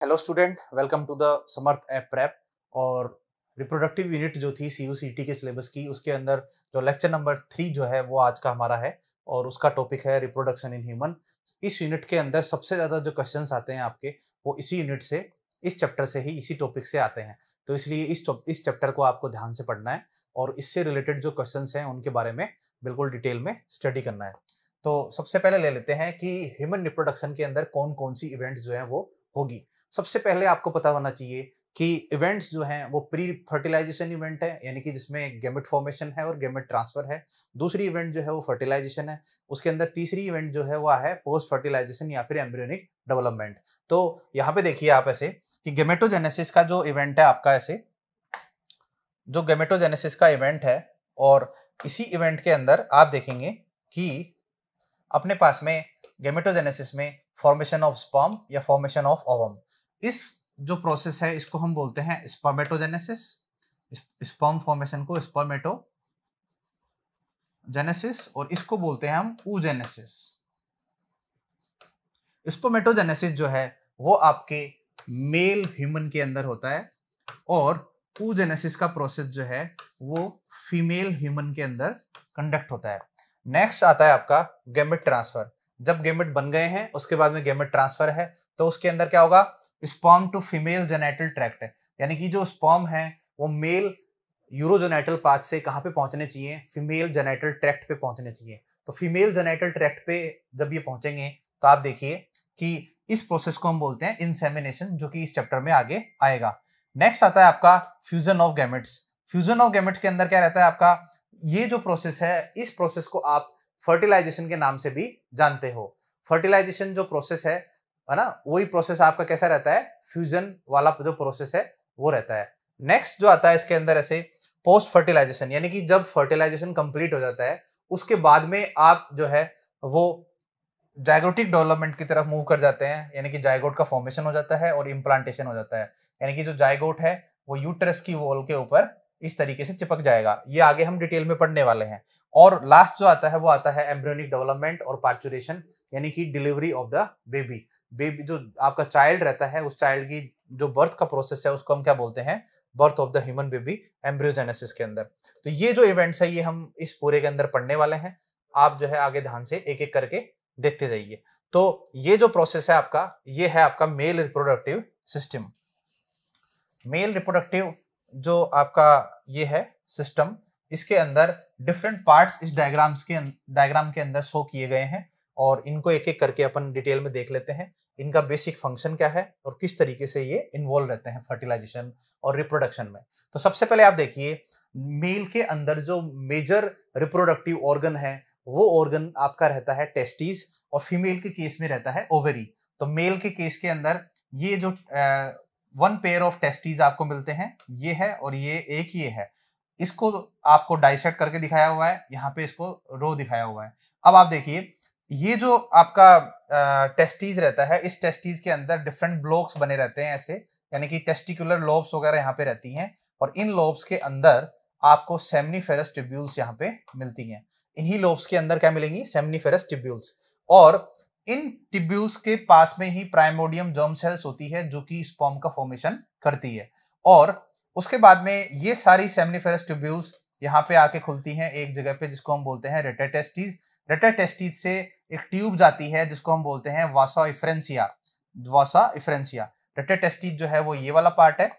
Hello student welcome to the Samarth app prep और reproductive unit जो थी सी यू सी टी के syllabus की उसके अंदर जो लेक्चर नंबर थ्री जो है वो आज का हमारा है और उसका टॉपिक है रिप्रोडक्शन इन ह्यूमन इस यूनिट के अंदर सबसे ज़्यादा जो क्वेश्चन आते हैं आपके वो इसी यूनिट से इस चैप्टर से ही इसी टॉपिक से आते हैं तो इसलिए इस इस चैप्टर को आपको ध्यान से पढ़ना है और इससे रिलेटेड जो क्वेश्चन हैं उनके बारे में बिल्कुल डिटेल में स्टडी करना है तो सबसे पहले ले लेते हैं कि ह्यूमन रिप्रोडक्शन के अंदर कौन कौन सी इवेंट्स जो हैं वो होगी सबसे पहले आपको पता होना चाहिए कि इवेंट्स जो हैं वो प्री फर्टिलाइजेशन इवेंट है यानी कि जिसमें गेमेट फॉर्मेशन है और गेमेट ट्रांसफर है दूसरी इवेंट जो है वो फर्टिलाइजेशन है उसके अंदर तीसरी इवेंट जो है वो है पोस्ट फर्टिलाइजेशन या फिर एम्ब्रियोनिक डेवलपमेंट तो यहाँ पे देखिए आप ऐसे कि गेमेटोजेनेसिस का जो इवेंट है आपका ऐसे जो गेमेटोजेनेसिस का इवेंट है और इसी इवेंट के अंदर आप देखेंगे कि अपने पास में गेमेटोजेनेसिस में फॉर्मेशन ऑफ स्पॉम या फॉर्मेशन ऑफ ओवम इस जो प्रोसेस है इसको हम बोलते हैं स्पर्मेटोजेनेसिस स्पॉम फॉर्मेशन को स्पर्मेटो जेनेसिस और इसको बोलते हैं हम ऊजेनेसिस स्पोमेटोजेनेसिस जो है वो आपके मेल ह्यूमन के अंदर होता है और पूजेनेसिस का प्रोसेस जो है वो फीमेल ह्यूमन के अंदर कंडक्ट होता है नेक्स्ट आता है आपका गेमेट ट्रांसफर जब गेमेट बन गए हैं उसके बाद में गेमेट ट्रांसफर है तो उसके अंदर क्या होगा sperm to female genital tract यानी कि जो स्पॉम है वो मेल यूरोजेनेटल पाथ से कहाँ पे पहुंचने चाहिए फीमेल जेनेटल ट्रैक्ट पे पहुंचने चाहिए तो फीमेल जेनेटल ट्रैक्ट पे जब ये पहुंचेंगे तो आप देखिए कि इस प्रोसेस को हम बोलते हैं इंसेमिनेशन जो कि इस चैप्टर में आगे आएगा नेक्स्ट आता है आपका fusion of gametes fusion of gametes के अंदर क्या रहता है आपका ये जो प्रोसेस है इस प्रोसेस को आप फर्टिलाइजेशन के नाम से भी जानते हो फर्टिलाइजेशन जो प्रोसेस है है ना वही प्रोसेस आपका कैसा रहता है फ्यूजन वाला जो प्रोसेस है वो रहता है नेक्स्ट जो आता है इसके अंदर ऐसे पोस्ट फर्टिलाइजेशन यानी कि जब फर्टिलाइजेशन कंप्लीट हो जाता है उसके बाद में आप जो है वो जायगोटिक डेवलपमेंट की तरफ मूव कर जाते हैं यानी कि जायगोट का फॉर्मेशन हो जाता है और इम्प्लांटेशन हो जाता है यानी कि जो जायगोट है वो यूट्रस की वॉल के ऊपर इस तरीके से चिपक जाएगा ये आगे हम डिटेल में पढ़ने वाले हैं और लास्ट जो आता है वो आता है एम्ब्रियोनिक डेवलपमेंट और पार्चुरेशन यानी कि delivery of the baby baby जो आपका चाइल्ड रहता है उस चाइल्ड की जो बर्थ का प्रोसेस है उसको हम क्या बोलते हैं birth of the human baby embryogenesis के अंदर तो ये जो इवेंट्स है ये हम इस पूरे के अंदर पढ़ने वाले हैं आप जो है आगे ध्यान से एक एक करके देखते जाइए तो ये जो प्रोसेस है आपका ये है आपका male reproductive system male reproductive जो आपका ये है सिस्टम इसके अंदर डिफरेंट पार्ट्स इस डायग्राम्स के डायग्राम अं-, के अंदर शो किए गए हैं और इनको एक एक करके अपन डिटेल में देख लेते हैं इनका बेसिक फंक्शन क्या है और किस तरीके से ये इन्वॉल्व रहते हैं फर्टिलाइजेशन और रिप्रोडक्शन में तो सबसे पहले आप देखिए मेल के अंदर जो मेजर रिप्रोडक्टिव ऑर्गन है वो ऑर्गन आपका रहता है टेस्टीज और फीमेल के केस में रहता है ओवरी तो मेल के केस के अंदर ये जो वन पेयर ऑफ टेस्टीज आपको मिलते हैं ये है और ये एक ये है इसको आपको डाइसेट करके दिखाया हुआ है यहाँ पे इसको रो दिखाया हुआ है अब आप देखिए ये जो आपका टेस्टीज रहता है इस टेस्टीज के अंदर डिफरेंट ब्लॉक्स बने रहते हैं ऐसे यानी कि टेस्टिकुलर लोब्स वगैरह यहाँ पे रहती हैं और इन लोब्स के अंदर आपको फेरस ट्यूब्यूल्स यहाँ पे मिलती हैं इन्हीं लोब्स के अंदर क्या मिलेंगी सेमनीफेरस टिब्यूल्स और इन टिब्यूल्स के पास में ही प्राइमोडियम जर्म सेल्स होती है जो कि स्पॉम का फॉर्मेशन करती है और उसके बाद में ये सारी सेमनीफेरस टिब्यूल्स यहाँ पे आके खुलती हैं एक जगह पे जिसको हम बोलते हैं रेटेटेस्टीज रेटेटेस्टीज से एक ट्यूब जाती है जिसको हम बोलते हैं वासा इफ्रेंसिया वासा इफ्रेंसिया रेटेटेस्टीज जो है वो ये वाला पार्ट है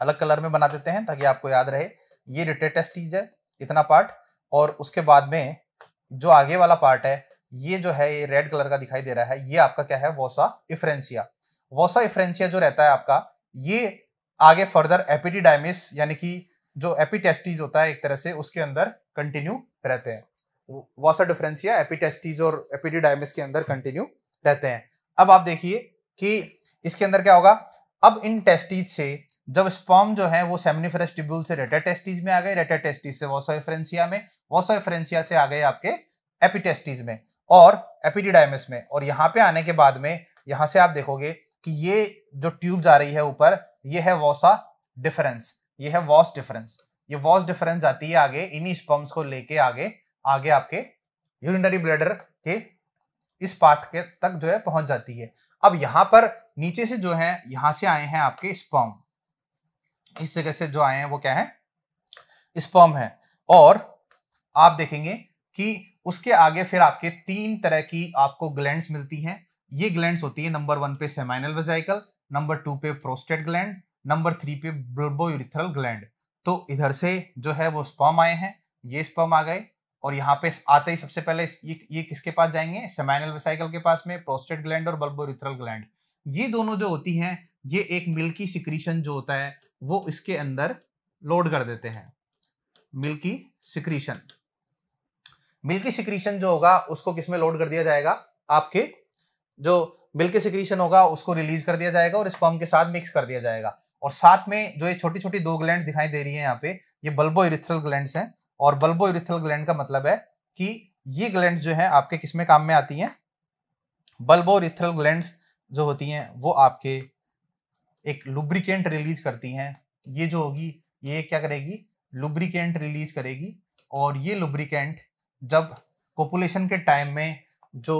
अलग कलर में बना देते हैं ताकि आपको याद रहे ये रेटेटेस्टीज है इतना पार्ट और उसके बाद में जो आगे वाला पार्ट है ये जो है ये रेड कलर का दिखाई दे रहा है ये आपका क्या है वोसा इफ्रेंसिया वोसा इफ्रेंसिया जो रहता है आपका ये आगे फर्दर एपिडिडाइमिस यानी कि जो एपिटेस्टीज होता है एक तरह से उसके अंदर कंटिन्यू रहते हैं वोसा डिफ्रेंसिया एपिटेस्टीज और एपिडिडाइमिस के अंदर कंटिन्यू रहते हैं अब आप देखिए कि इसके अंदर क्या होगा अब इन टेस्टीज से जब स्पॉम जो है वो सेमिनिफेरस ट्यूबुल से रेटा टेस्टीज में आ गए रेटा टेस्टीज से वोसा इफ्रेंसिया में बहुत से आ गए आपके एपिटेस्टिस में और एपिडिडाइमस में और यहाँ पे आने के बाद में यहाँ से आप देखोगे कि ये जो ट्यूब जा रही है ऊपर ये है वॉसा डिफरेंस ये है वॉस डिफरेंस ये वॉस डिफरेंस आती है आगे इन्हीं स्पम्स को लेके आगे आगे आपके यूरिनरी ब्लैडर के इस पार्ट के तक जो है पहुंच जाती है अब यहां पर नीचे से जो है यहां से आए हैं आपके स्पर्म इस जगह से जो आए हैं वो क्या है स्पर्म है और आप देखेंगे कि उसके आगे फिर आपके तीन तरह की आपको ग्लैंड मिलती हैं ये ग्लैंड होती है नंबर वन पे सेमाइनल वेजाइकल नंबर टू पे प्रोस्टेट ग्लैंड नंबर थ्री पे ब्लबोयूरिथ्रल ग्लैंड तो इधर से जो है वो स्पर्म आए हैं ये स्पर्म आ गए और यहाँ पे आते ही सबसे पहले ये ये किसके पास जाएंगे सेमाइनल वेसाइकल के पास में प्रोस्टेट ग्लैंड और बल्बोरिथरल ग्लैंड ये दोनों जो होती हैं ये एक मिल्की सिक्रीशन जो होता है वो इसके अंदर लोड कर देते हैं मिल्की सिक्रीशन मिल्की सिक्रीशन जो होगा उसको किसमें लोड कर दिया जाएगा आपके जो मिल्की सिक्रीशन होगा उसको रिलीज कर दिया जाएगा और स्पर्म के साथ मिक्स कर दिया जाएगा और साथ में जो ये छोटी छोटी दो ग्लैंड दिखाई दे रही है यहाँ पे ये बल्बो इरिथ्रल ग्लैंड है और बल्बो इरिथ्रल ग्लैंड का मतलब है कि ये ग्लैंड जो है आपके किसमें काम में आती है बल्बो इरिथ्रल ग्लैंड जो होती हैं वो आपके एक लुब्रिकेंट रिलीज करती हैं ये जो होगी ये क्या करेगी लुब्रिकेंट रिलीज करेगी और ये लुब्रिकेंट जब पॉपुलेशन के टाइम में जो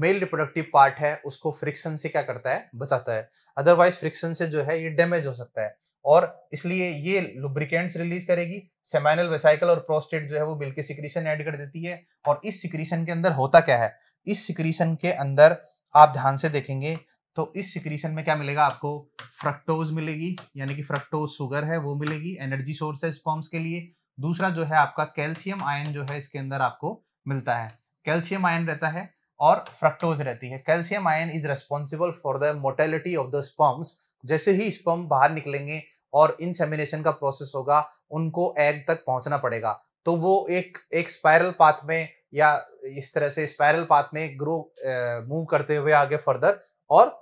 मेल रिप्रोडक्टिव पार्ट है उसको फ्रिक्शन से क्या करता है बचाता है अदरवाइज फ्रिक्शन से जो है ये डैमेज हो सकता है और इसलिए ये लुब्रिकेंट्स रिलीज करेगी सेमाइनल वेसाइकल और प्रोस्टेट जो है वो बिल के सिक्रीशन ऐड कर देती है और इस सिक्रीशन के अंदर होता क्या है इस सिक्रीशन के अंदर आप ध्यान से देखेंगे तो इस सिक्रीशन में क्या मिलेगा आपको फ्रक्टोज मिलेगी यानी कि फ्रक्टोज शुगर है वो मिलेगी एनर्जी सोर्स है स्पॉम्स के लिए दूसरा जो है आपका कैल्शियम आयन जो है इसके अंदर आपको मिलता है कैल्शियम आयन रहता है और फ्रक्टोज रहती है calcium ion is responsible for the motility of the sperms जैसे ही स्पम बाहर निकलेंगे और इनसेमिनेशन का प्रोसेस होगा उनको एग तक पहुंचना पड़ेगा तो वो एक एक स्पायरल पाथ में या इस तरह से स्पायरल पाथ में ग्रो मूव करते हुए आगे फर्दर और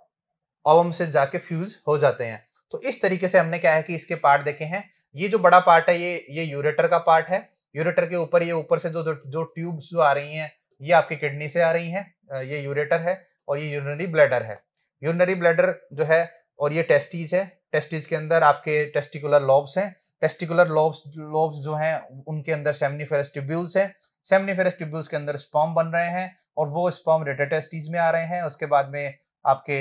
ओवम से जाके फ्यूज हो जाते हैं तो इस तरीके से हमने क्या है कि इसके पार्ट देखे हैं ये जो बड़ा पार्ट है ये ये यूरेटर का पार्ट है यूरेटर के ऊपर ये ऊपर से जो जो ट्यूब्स जो आ रही हैं ये आपकी किडनी से आ रही हैं ये यूरेटर है और ये यूरिनरी ब्लैडर है यूरिनरी ब्लैडर जो है और ये टेस्टीज है टेस्टीज के अंदर आपके टेस्टिकुलर लॉब्स हैं टेस्टिकुलर लॉब्स लॉब्स जो हैं उनके अंदर सेमनीफेरस ट्यूब्यूल्स हैं सेमनीफेरस ट्यूब्यूल्स के अंदर स्पॉम बन रहे हैं और वो स्पॉम रेटेटेस्टीज में आ रहे हैं उसके बाद में आपके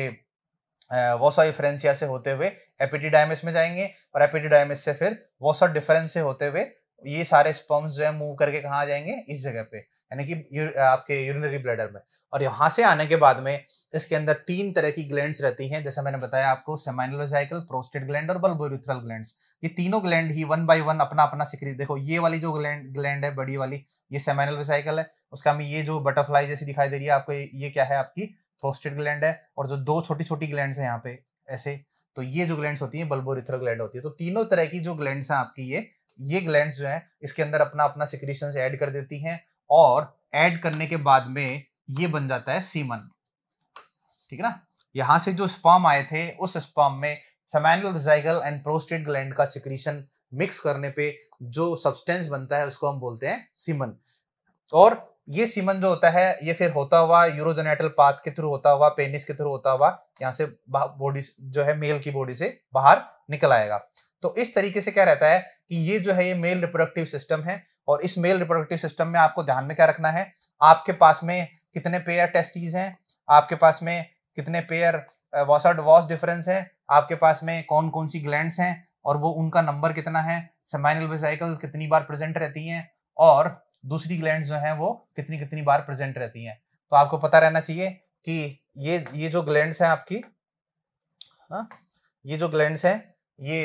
वोसा डिफरेंसिया से होते हुए एपिडिडाइमिस में जाएंगे और एपिटीडायमिस से फिर वोसा डिफरेंस से होते हुए ये सारे स्पर्म्स जो है मूव करके कहाँ जाएंगे इस जगह पे यानी कि यूर, आपके यूरिनरी ब्लैडर में और यहाँ से आने के बाद में इसके अंदर तीन तरह की ग्लैंड्स रहती हैं जैसा मैंने बताया आपको सेमाइनोलोजाइकल प्रोस्टेट ग्लैंड और बल्बोरिथ्रल ग्लैंड्स ये तीनों ग्लैंड ही वन बाय वन अपना अपना सिक्री देखो ये वाली जो ग्लैंड ग्लैंड है बड़ी वाली ये सेमाइनल है उसका हमें ये जो बटरफ्लाई जैसी दिखाई दे रही है आपको ये क्या है आपकी प्रोस्टेट ग्लैंड है और जो दो छोटी छोटी ग्लैंड है यहाँ पे ऐसे तो ये जो ग्लैंड होती है बल्बोरिथर ग्लैंड होती है तो तीनों तरह की जो ग्लैंड है आपकी ये ये ग्लैंड जो है इसके अंदर अपना अपना सिक्रीशन ऐड कर देती हैं और ऐड करने के बाद में ये बन जाता है सीमन ठीक है ना यहां से जो स्पॉम आए थे उस स्पॉम में सेमैनुअल एंड प्रोस्टेट ग्लैंड का सिक्रीशन मिक्स करने पे जो सब्सटेंस बनता है उसको हम बोलते हैं सीमन और ये सीमन जो होता है ये फिर होता हुआ यूरोजेनेटल पाथ के थ्रू होता हुआ पेनिस के थ्रू होता हुआ यहाँ से बॉडी जो है मेल की बॉडी से बाहर निकल आएगा तो इस तरीके से क्या रहता है कि ये जो है ये मेल रिप्रोडक्टिव सिस्टम है और इस मेल रिप्रोडक्टिव सिस्टम में आपको ध्यान में क्या रखना है आपके पास में कितने पेयर टेस्टीज हैं आपके पास में कितने pair vas out vas deferens है आपके पास में कौन कौन सी ग्लैंड हैं और वो उनका नंबर कितना है सेमाइनल वेसाइकल कितनी बार प्रेजेंट रहती हैं और दूसरी ग्लैंड जो है वो कितनी कितनी बार प्रेजेंट रहती हैं तो आपको पता रहना चाहिए कि ये ये जो ग्लैंड है आपकी हा? ये जो ग्लैंड है ये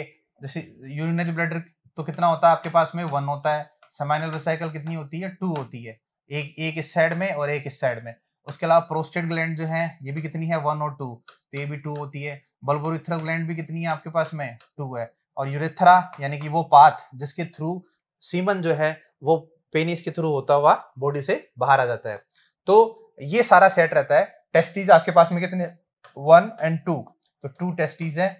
जैसे यूरिनरी ब्लडर तो कितना होता है आपके पास में वन होता है सेमाइनल रिसाइकल कितनी होती है टू होती है एक एक इस साइड में और एक इस साइड में उसके अलावा प्रोस्टेट ग्लैंड जो है ये भी कितनी है वन और टू तो ये भी टू होती है बल्बोरिथ्रल ग्लैंड भी कितनी है आपके पास में टू है और यूरेथ्रा यानी कि वो पाथ जिसके थ्रू सीमन जो है वो पेनिस के थ्रू होता हुआ बॉडी से बाहर आ जाता है तो ये सारा सेट रहता है टेस्टीज आपके पास में कितने वन एंड टू तो टू टेस्टीज हैं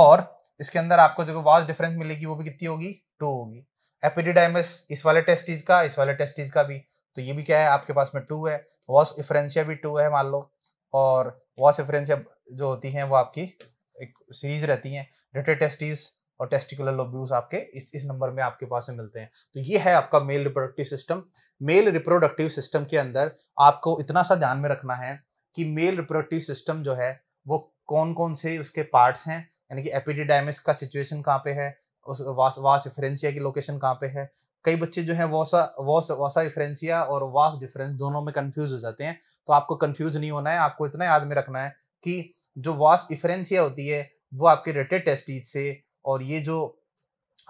और इसके अंदर आपको जो वॉज डिफरेंस मिलेगी वो भी कितनी होगी टू होगी एपिडिडाइमस इस वाले टेस्टीज का इस वाले टेस्टीज का भी तो ये भी क्या है आपके पास में टू है वॉस इफ्रेंसिया भी टू है मान लो और वॉस इफ्रेंसिया जो होती हैं वो आपकी एक सीरीज रहती हैं रिटेड टेस्टीज और टेस्टिकुलर लोब्यूज आपके इस इस नंबर में आपके पास में मिलते हैं तो ये है आपका male reproductive system male reproductive system के अंदर आपको इतना सा ध्यान में रखना है कि मेल रिप्रोडक्टिव सिस्टम जो है वो कौन कौन से उसके पार्ट्स हैं यानी कि एपिडिडाइमिस का सिचुएशन कहाँ पे है उस वास वास डिफरेंसिया की लोकेशन कहाँ पे है कई बच्चे जो हैं वोसा वोस वोसा डिफरेंसिया और वास डिफरेंस दोनों में कंफ्यूज हो जाते हैं तो आपको कंफ्यूज नहीं होना है आपको इतना याद में रखना है कि जो वास डिफरेंसिया होती है वो आपके रेटेड टेस्टीज से और ये जो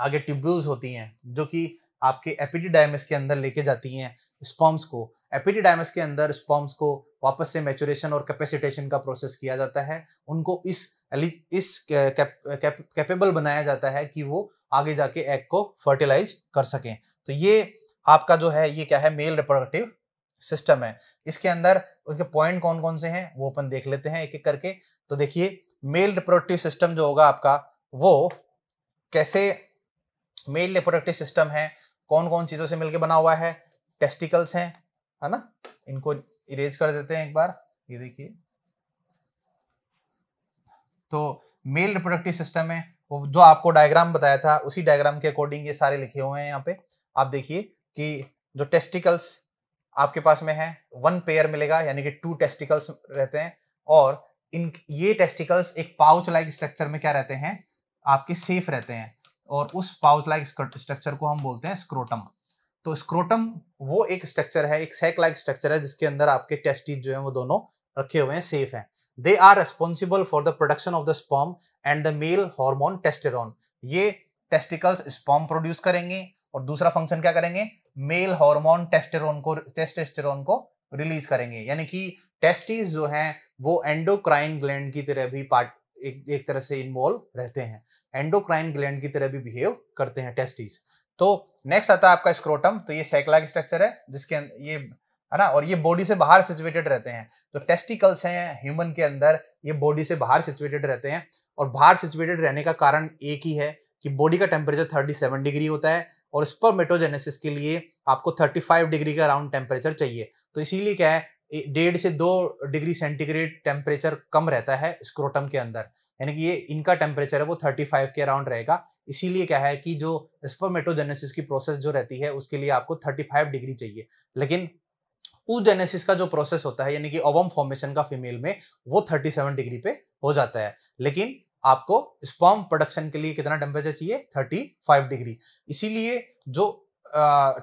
आगे ट्यूब्यूल्स होती हैं जो कि आपके एपिडीडाइमस के अंदर लेके जाती हैं स्पॉम्स को एपिडीडाइमस के अंदर स्पॉम्स को वापस से मैचुरेशन और कैपेसिटेशन का प्रोसेस किया जाता है उनको इस इस कैपेबल कैप, कैप, बनाया जाता है कि वो आगे जाके एग को फर्टिलाइज कर सकें तो ये आपका जो है ये क्या है मेल रिप्रोडक्टिव सिस्टम है इसके अंदर उनके पॉइंट कौन कौन से हैं वो अपन देख लेते हैं एक एक करके तो देखिए मेल रिप्रोडक्टिव सिस्टम जो होगा आपका वो कैसे मेल रिप्रोडक्टिव सिस्टम है कौन कौन चीज़ों से मिलके बना हुआ है टेस्टिकल्स हैं है ना इनको इरेज कर देते हैं एक बार ये देखिए तो मेल रिप्रोडक्टिव सिस्टम है वो जो आपको डायग्राम बताया था उसी डायग्राम के अकॉर्डिंग ये सारे लिखे हुए हैं यहाँ पे आप देखिए कि जो टेस्टिकल्स आपके पास में है वन पेयर मिलेगा यानी कि टू टेस्टिकल्स रहते हैं और इन ये टेस्टिकल्स एक पाउच लाइक स्ट्रक्चर में क्या रहते हैं आपके सेफ रहते हैं और उस पाउच लाइक स्ट्रक्चर को हम बोलते हैं स्क्रोटम तो स्क्रोटम वो एक स्ट्रक्चर है एक सैक लाइक स्ट्रक्चर है जिसके अंदर आपके टेस्टिस जो है वो दोनों रखे हुए हैं सेफ हैं they are responsible for the production of the sperm and the male hormone testosterone ये टेस्टिकल्स स्पॉम प्रोड्यूस करेंगे और दूसरा फंक्शन क्या करेंगे मेल हॉर्मोन टेस्टेरोन को टेस्टेस्टेरोन को रिलीज करेंगे यानी कि टेस्टिस जो हैं वो एंडोक्राइन ग्लैंड की तरह भी पार्ट एक एक तरह से इन्वॉल्व रहते हैं एंडोक्राइन ग्लैंड की तरह भी बिहेव करते हैं टेस्टिस तो नेक्स्ट आता है आपका स्क्रोटम तो ये सैकला स्ट्रक्चर है जिसके अं-, ये है ना और ये बॉडी से बाहर सिचुएटेड रहते हैं तो टेस्टिकल्स हैं ह्यूमन के अंदर ये बॉडी से बाहर सिचुएटेड रहते हैं और बाहर सिचुएटेड रहने का कारण एक ही है कि बॉडी का टेम्परेचर 37 डिग्री होता है और स्पर्मेटोजेनेसिस के लिए आपको 35 डिग्री का अराउंड टेम्परेचर चाहिए तो इसीलिए क्या है डेढ़ से दो डिग्री सेंटीग्रेड टेम्परेचर कम रहता है स्क्रोटम के अंदर यानी कि ये इनका टेम्परेचर है वो थर्टी फाइव के अराउंड रहेगा इसीलिए क्या है कि जो स्पोमेटोजेनेसिस की प्रोसेस जो रहती है उसके लिए आपको थर्टी फाइव डिग्री चाहिए लेकिन ऊजेनेसिस का जो प्रोसेस होता है यानी कि ओवम फॉर्मेशन का फीमेल में वो थर्टी सेवन डिग्री पे हो जाता है लेकिन आपको स्पर्म प्रोडक्शन के लिए कितना टेम्परेचर चाहिए थर्टी फाइव डिग्री इसीलिए जो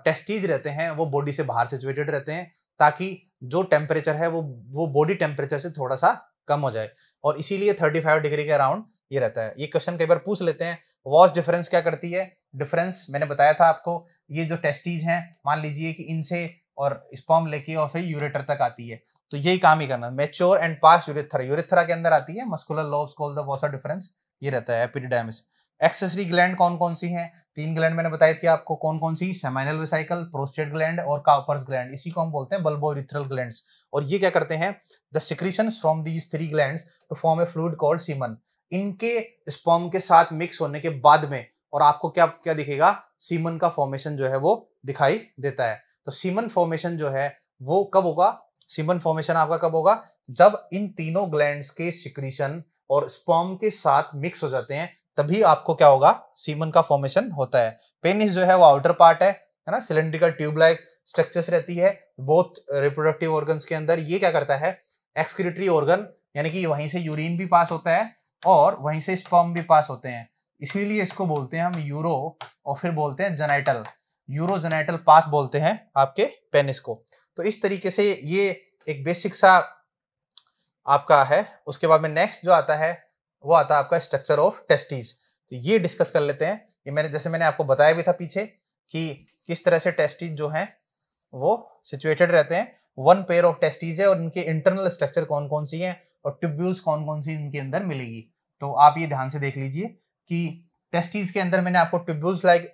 टेस्टीज रहते हैं वो बॉडी से बाहर सिचुएटेड रहते हैं ताकि जो टेम्परेचर है वो वो बॉडी टेम्परेचर से थोड़ा सा कम हो जाए और इसीलिए 35 डिग्री के अराउंड ये रहता है ये क्वेश्चन कई बार पूछ लेते हैं वॉश डिफरेंस क्या करती है डिफरेंस मैंने बताया था आपको ये जो टेस्टीज हैं मान लीजिए कि इनसे और स्पॉम लेके और फिर यूरेटर तक आती है तो यही काम ही करना मेच्योर एंड पास यूरेथरा यूरेथरा के अंदर आती है muscular lobes call the vasa deferens ये रहता है एपिडिडामिस एक्सेसरी ग्लैंड कौन कौन सी हैं तीन ग्लैंड मैंने बताई थी आपको कौन कौन सी सेमाइनल वेसाइकल प्रोस्टेट ग्लैंड और कापर्स ग्लैंड इसी को हम बोलते हैं बल्बोरिथ्रल ग्लैंड और ये क्या करते हैं the secretion from these three gland to form a fluid called semen इनके स्पॉम के साथ मिक्स होने के बाद में और आपको क्या क्या दिखेगा सीमन का फॉर्मेशन जो है वो दिखाई देता है तो सीमन फॉर्मेशन जो है वो कब होगा सीमन फॉर्मेशन आपका कब होगा जब इन तीनों ग्लैंड्स के सिक्रीशन और स्पॉम के साथ मिक्स हो जाते हैं तभी आपको क्या होगा सीमन का फॉर्मेशन होता है पेनिस जो है वो आउटर पार्ट है है ना सिलेंड्रिकल ट्यूब लाइक स्ट्रक्चर्स रहती है बोथ रिप्रोडक्टिव ऑर्गन के अंदर ये क्या करता है एक्सक्रिटरी ऑर्गन यानी कि वहीं से यूरिन भी पास होता है और वहीं से स्पर्म भी पास होते हैं इसीलिए इसको बोलते हैं हम यूरो और फिर बोलते हैं जेनाइटल यूरो जेनाइटल पाथ बोलते हैं आपके पेनिस को तो इस तरीके से ये एक बेसिक सा आपका है उसके बाद में नेक्स्ट जो आता है वो आता है आपका स्ट्रक्चर ऑफ टेस्टीज तो ये डिस्कस कर लेते हैं ये मैंने जैसे मैंने आपको बताया भी था पीछे कि किस तरह से टेस्टीज जो हैं वो सिचुएटेड रहते हैं वन पेयर ऑफ टेस्टीज है और इनके इंटरनल स्ट्रक्चर कौन कौन सी हैं और ट्यूब्यूल्स कौन कौन सी इनके अंदर मिलेगी तो आप ये ध्यान से देख लीजिए कि टेस्टीज के अंदर मैंने आपको ट्यूब्यूल्स लाइक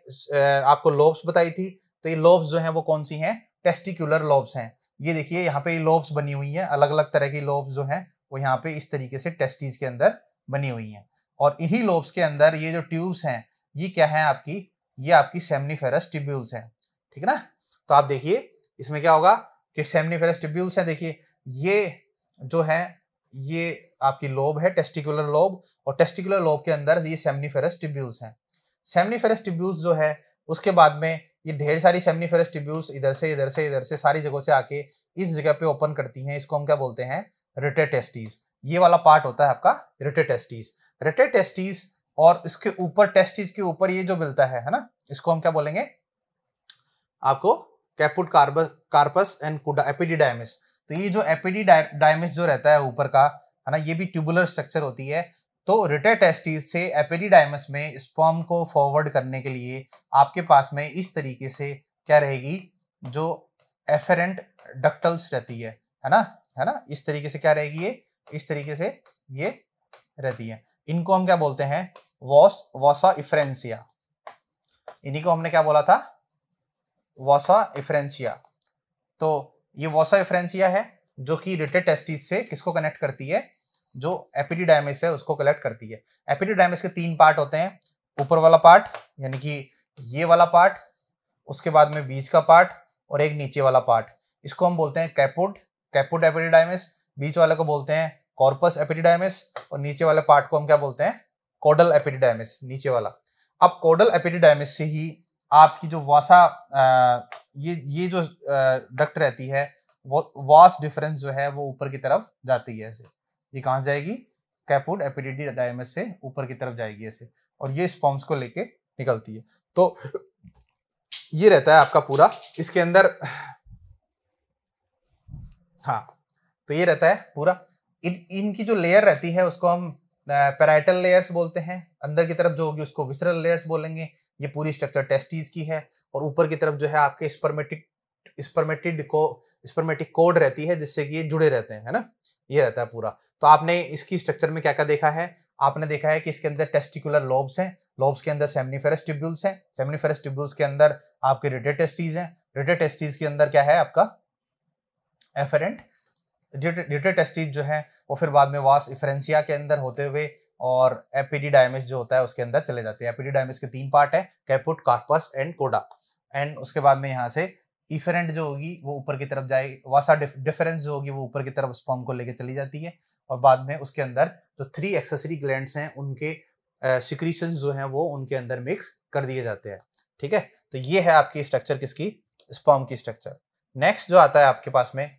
आपको लोब्स बताई थी तो ये लोब्स जो हैं वो कौन सी हैं टेस्टिकुलर लोब्स हैं ये देखिए यहाँ पे ये लोब्स बनी हुई हैं अलग अलग तरह की लोब्स जो हैं वो यहाँ पे इस तरीके से टेस्टीज के अंदर बनी हुई हैं और इन्हीं लोब्स के अंदर ये जो ट्यूब्स हैं ये क्या है आपकी ये आपकी सेमनीफेरस टिब्यूल्स हैं ठीक है ना तो आप देखिए इसमें क्या होगा कि सेमनीफेरस टिब्यूल्स हैं देखिए ये जो है ये आपकी लोब है टेस्टिकुलर लोब और टेस्टिकुलर लोब के अंदर ये सेमनीफेरस टिब्यूल्स हैं सेमनीफेरस टिब्यूल्स जो है उसके बाद में ये ढेर सारी सेमनीफेरस टिब्यूल्स इधर से इधर से इधर से सारी जगहों से आके इस जगह पे ओपन करती हैं इसको हम क्या बोलते हैं रिटेटेस्टीज ये वाला पार्ट होता है आपका रेटेड टेस्टिस रेटेड टेस्टिस और इसके ऊपर टेस्टीज के ऊपर ये जो मिलता है है ना इसको हम क्या बोलेंगे आपको caput corpus and cauda epididymis तो ये जो एपिडी डायमिस जो रहता है ऊपर का है ना ये भी ट्यूबुलर स्ट्रक्चर होती है तो रिटेड टेस्टिस से एपिडीडाइमस में स्पर्म को फॉरवर्ड करने के लिए आपके पास में इस तरीके से क्या रहेगी जो एफरेंट डक्टल्स रहती है है ना है ना इस तरीके से क्या रहेगी ये इस तरीके से ये रहती है इनको हम क्या बोलते हैं वॉस वॉसा इफ्रेंसिया इन्हीं को हमने क्या बोला था वॉसा इफ्रेंसिया तो ये वॉसा इफ्रेंसिया है जो कि रिटेड टेस्टिस से किसको कनेक्ट करती है जो एपिडीडाइमिस है उसको कलेक्ट करती है एपिडीडाइमिस के तीन पार्ट होते हैं ऊपर वाला पार्ट यानी कि ये वाला पार्ट उसके बाद में बीच का पार्ट और एक नीचे वाला पार्ट इसको हम बोलते हैं कैपुड कैपुड एपिडीडाइमिस बीच वाले को बोलते हैं कॉर्पस एपिडिडाइमिस और नीचे वाले पार्ट को हम क्या बोलते हैं कोडल एपिडिडाइमिस नीचे वाला अब कोडल एपिडिडाइमिस से ही आपकी जो वासा आ, ये ये जो डक्ट रहती है वो वास डिफरेंस जो है वो ऊपर की तरफ जाती है ऐसे ये कहाँ जाएगी कैपोड एपिडिडाइमिस से ऊपर की तरफ जाएगी ऐसे और ये स्पॉम्स को लेके निकलती है तो ये रहता है आपका पूरा इसके अंदर हाँ तो ये रहता है पूरा इन इनकी जो लेयर रहती है उसको हम पेराइटल लेयर्स बोलते हैं अंदर की तरफ जो होगी उसको विसरल लेयर्स बोलेंगे ये पूरी स्ट्रक्चर टेस्टीज की है और ऊपर की तरफ जो है आपके स्पर्मेटिक स्पर्मेटिड को स्पर्मेटिक कोड रहती है जिससे कि ये जुड़े रहते हैं है ना ये रहता है पूरा तो आपने इसकी स्ट्रक्चर में क्या क्या देखा है आपने देखा है कि इसके अंदर टेस्टिकुलर लोब्स हैं लोब्स के अंदर सेमनीफेरस ट्यूब्यूल्स हैं सेमनीफेरस ट्यूब्यूल्स के अंदर आपके रिटेड टेस्टीज हैं रिटेड टेस्टीज के अंदर क्या है आपका एफरेंट डिटेटेस्टिस जो है वो फिर बाद में वास इफरेंसिया के अंदर होते हुए और एपीडी डायमिस जो होता है उसके अंदर चले जाते हैं एपीडी डायमिस के तीन पार्ट है caput corpus and cauda and उसके बाद में यहाँ से इफरेंट जो होगी वो ऊपर की तरफ जाएगी वासा डिफरेंस जो होगी वो ऊपर की तरफ स्पॉम को लेके चली जाती है और बाद में उसके अंदर जो थ्री एक्सेसरी ग्लैंड हैं उनके सिक्रीशन जो हैं वो उनके अंदर मिक्स कर दिए जाते हैं ठीक है तो ये है आपकी स्ट्रक्चर किसकी स्पॉम की स्ट्रक्चर नेक्स्ट जो आता है आपके पास में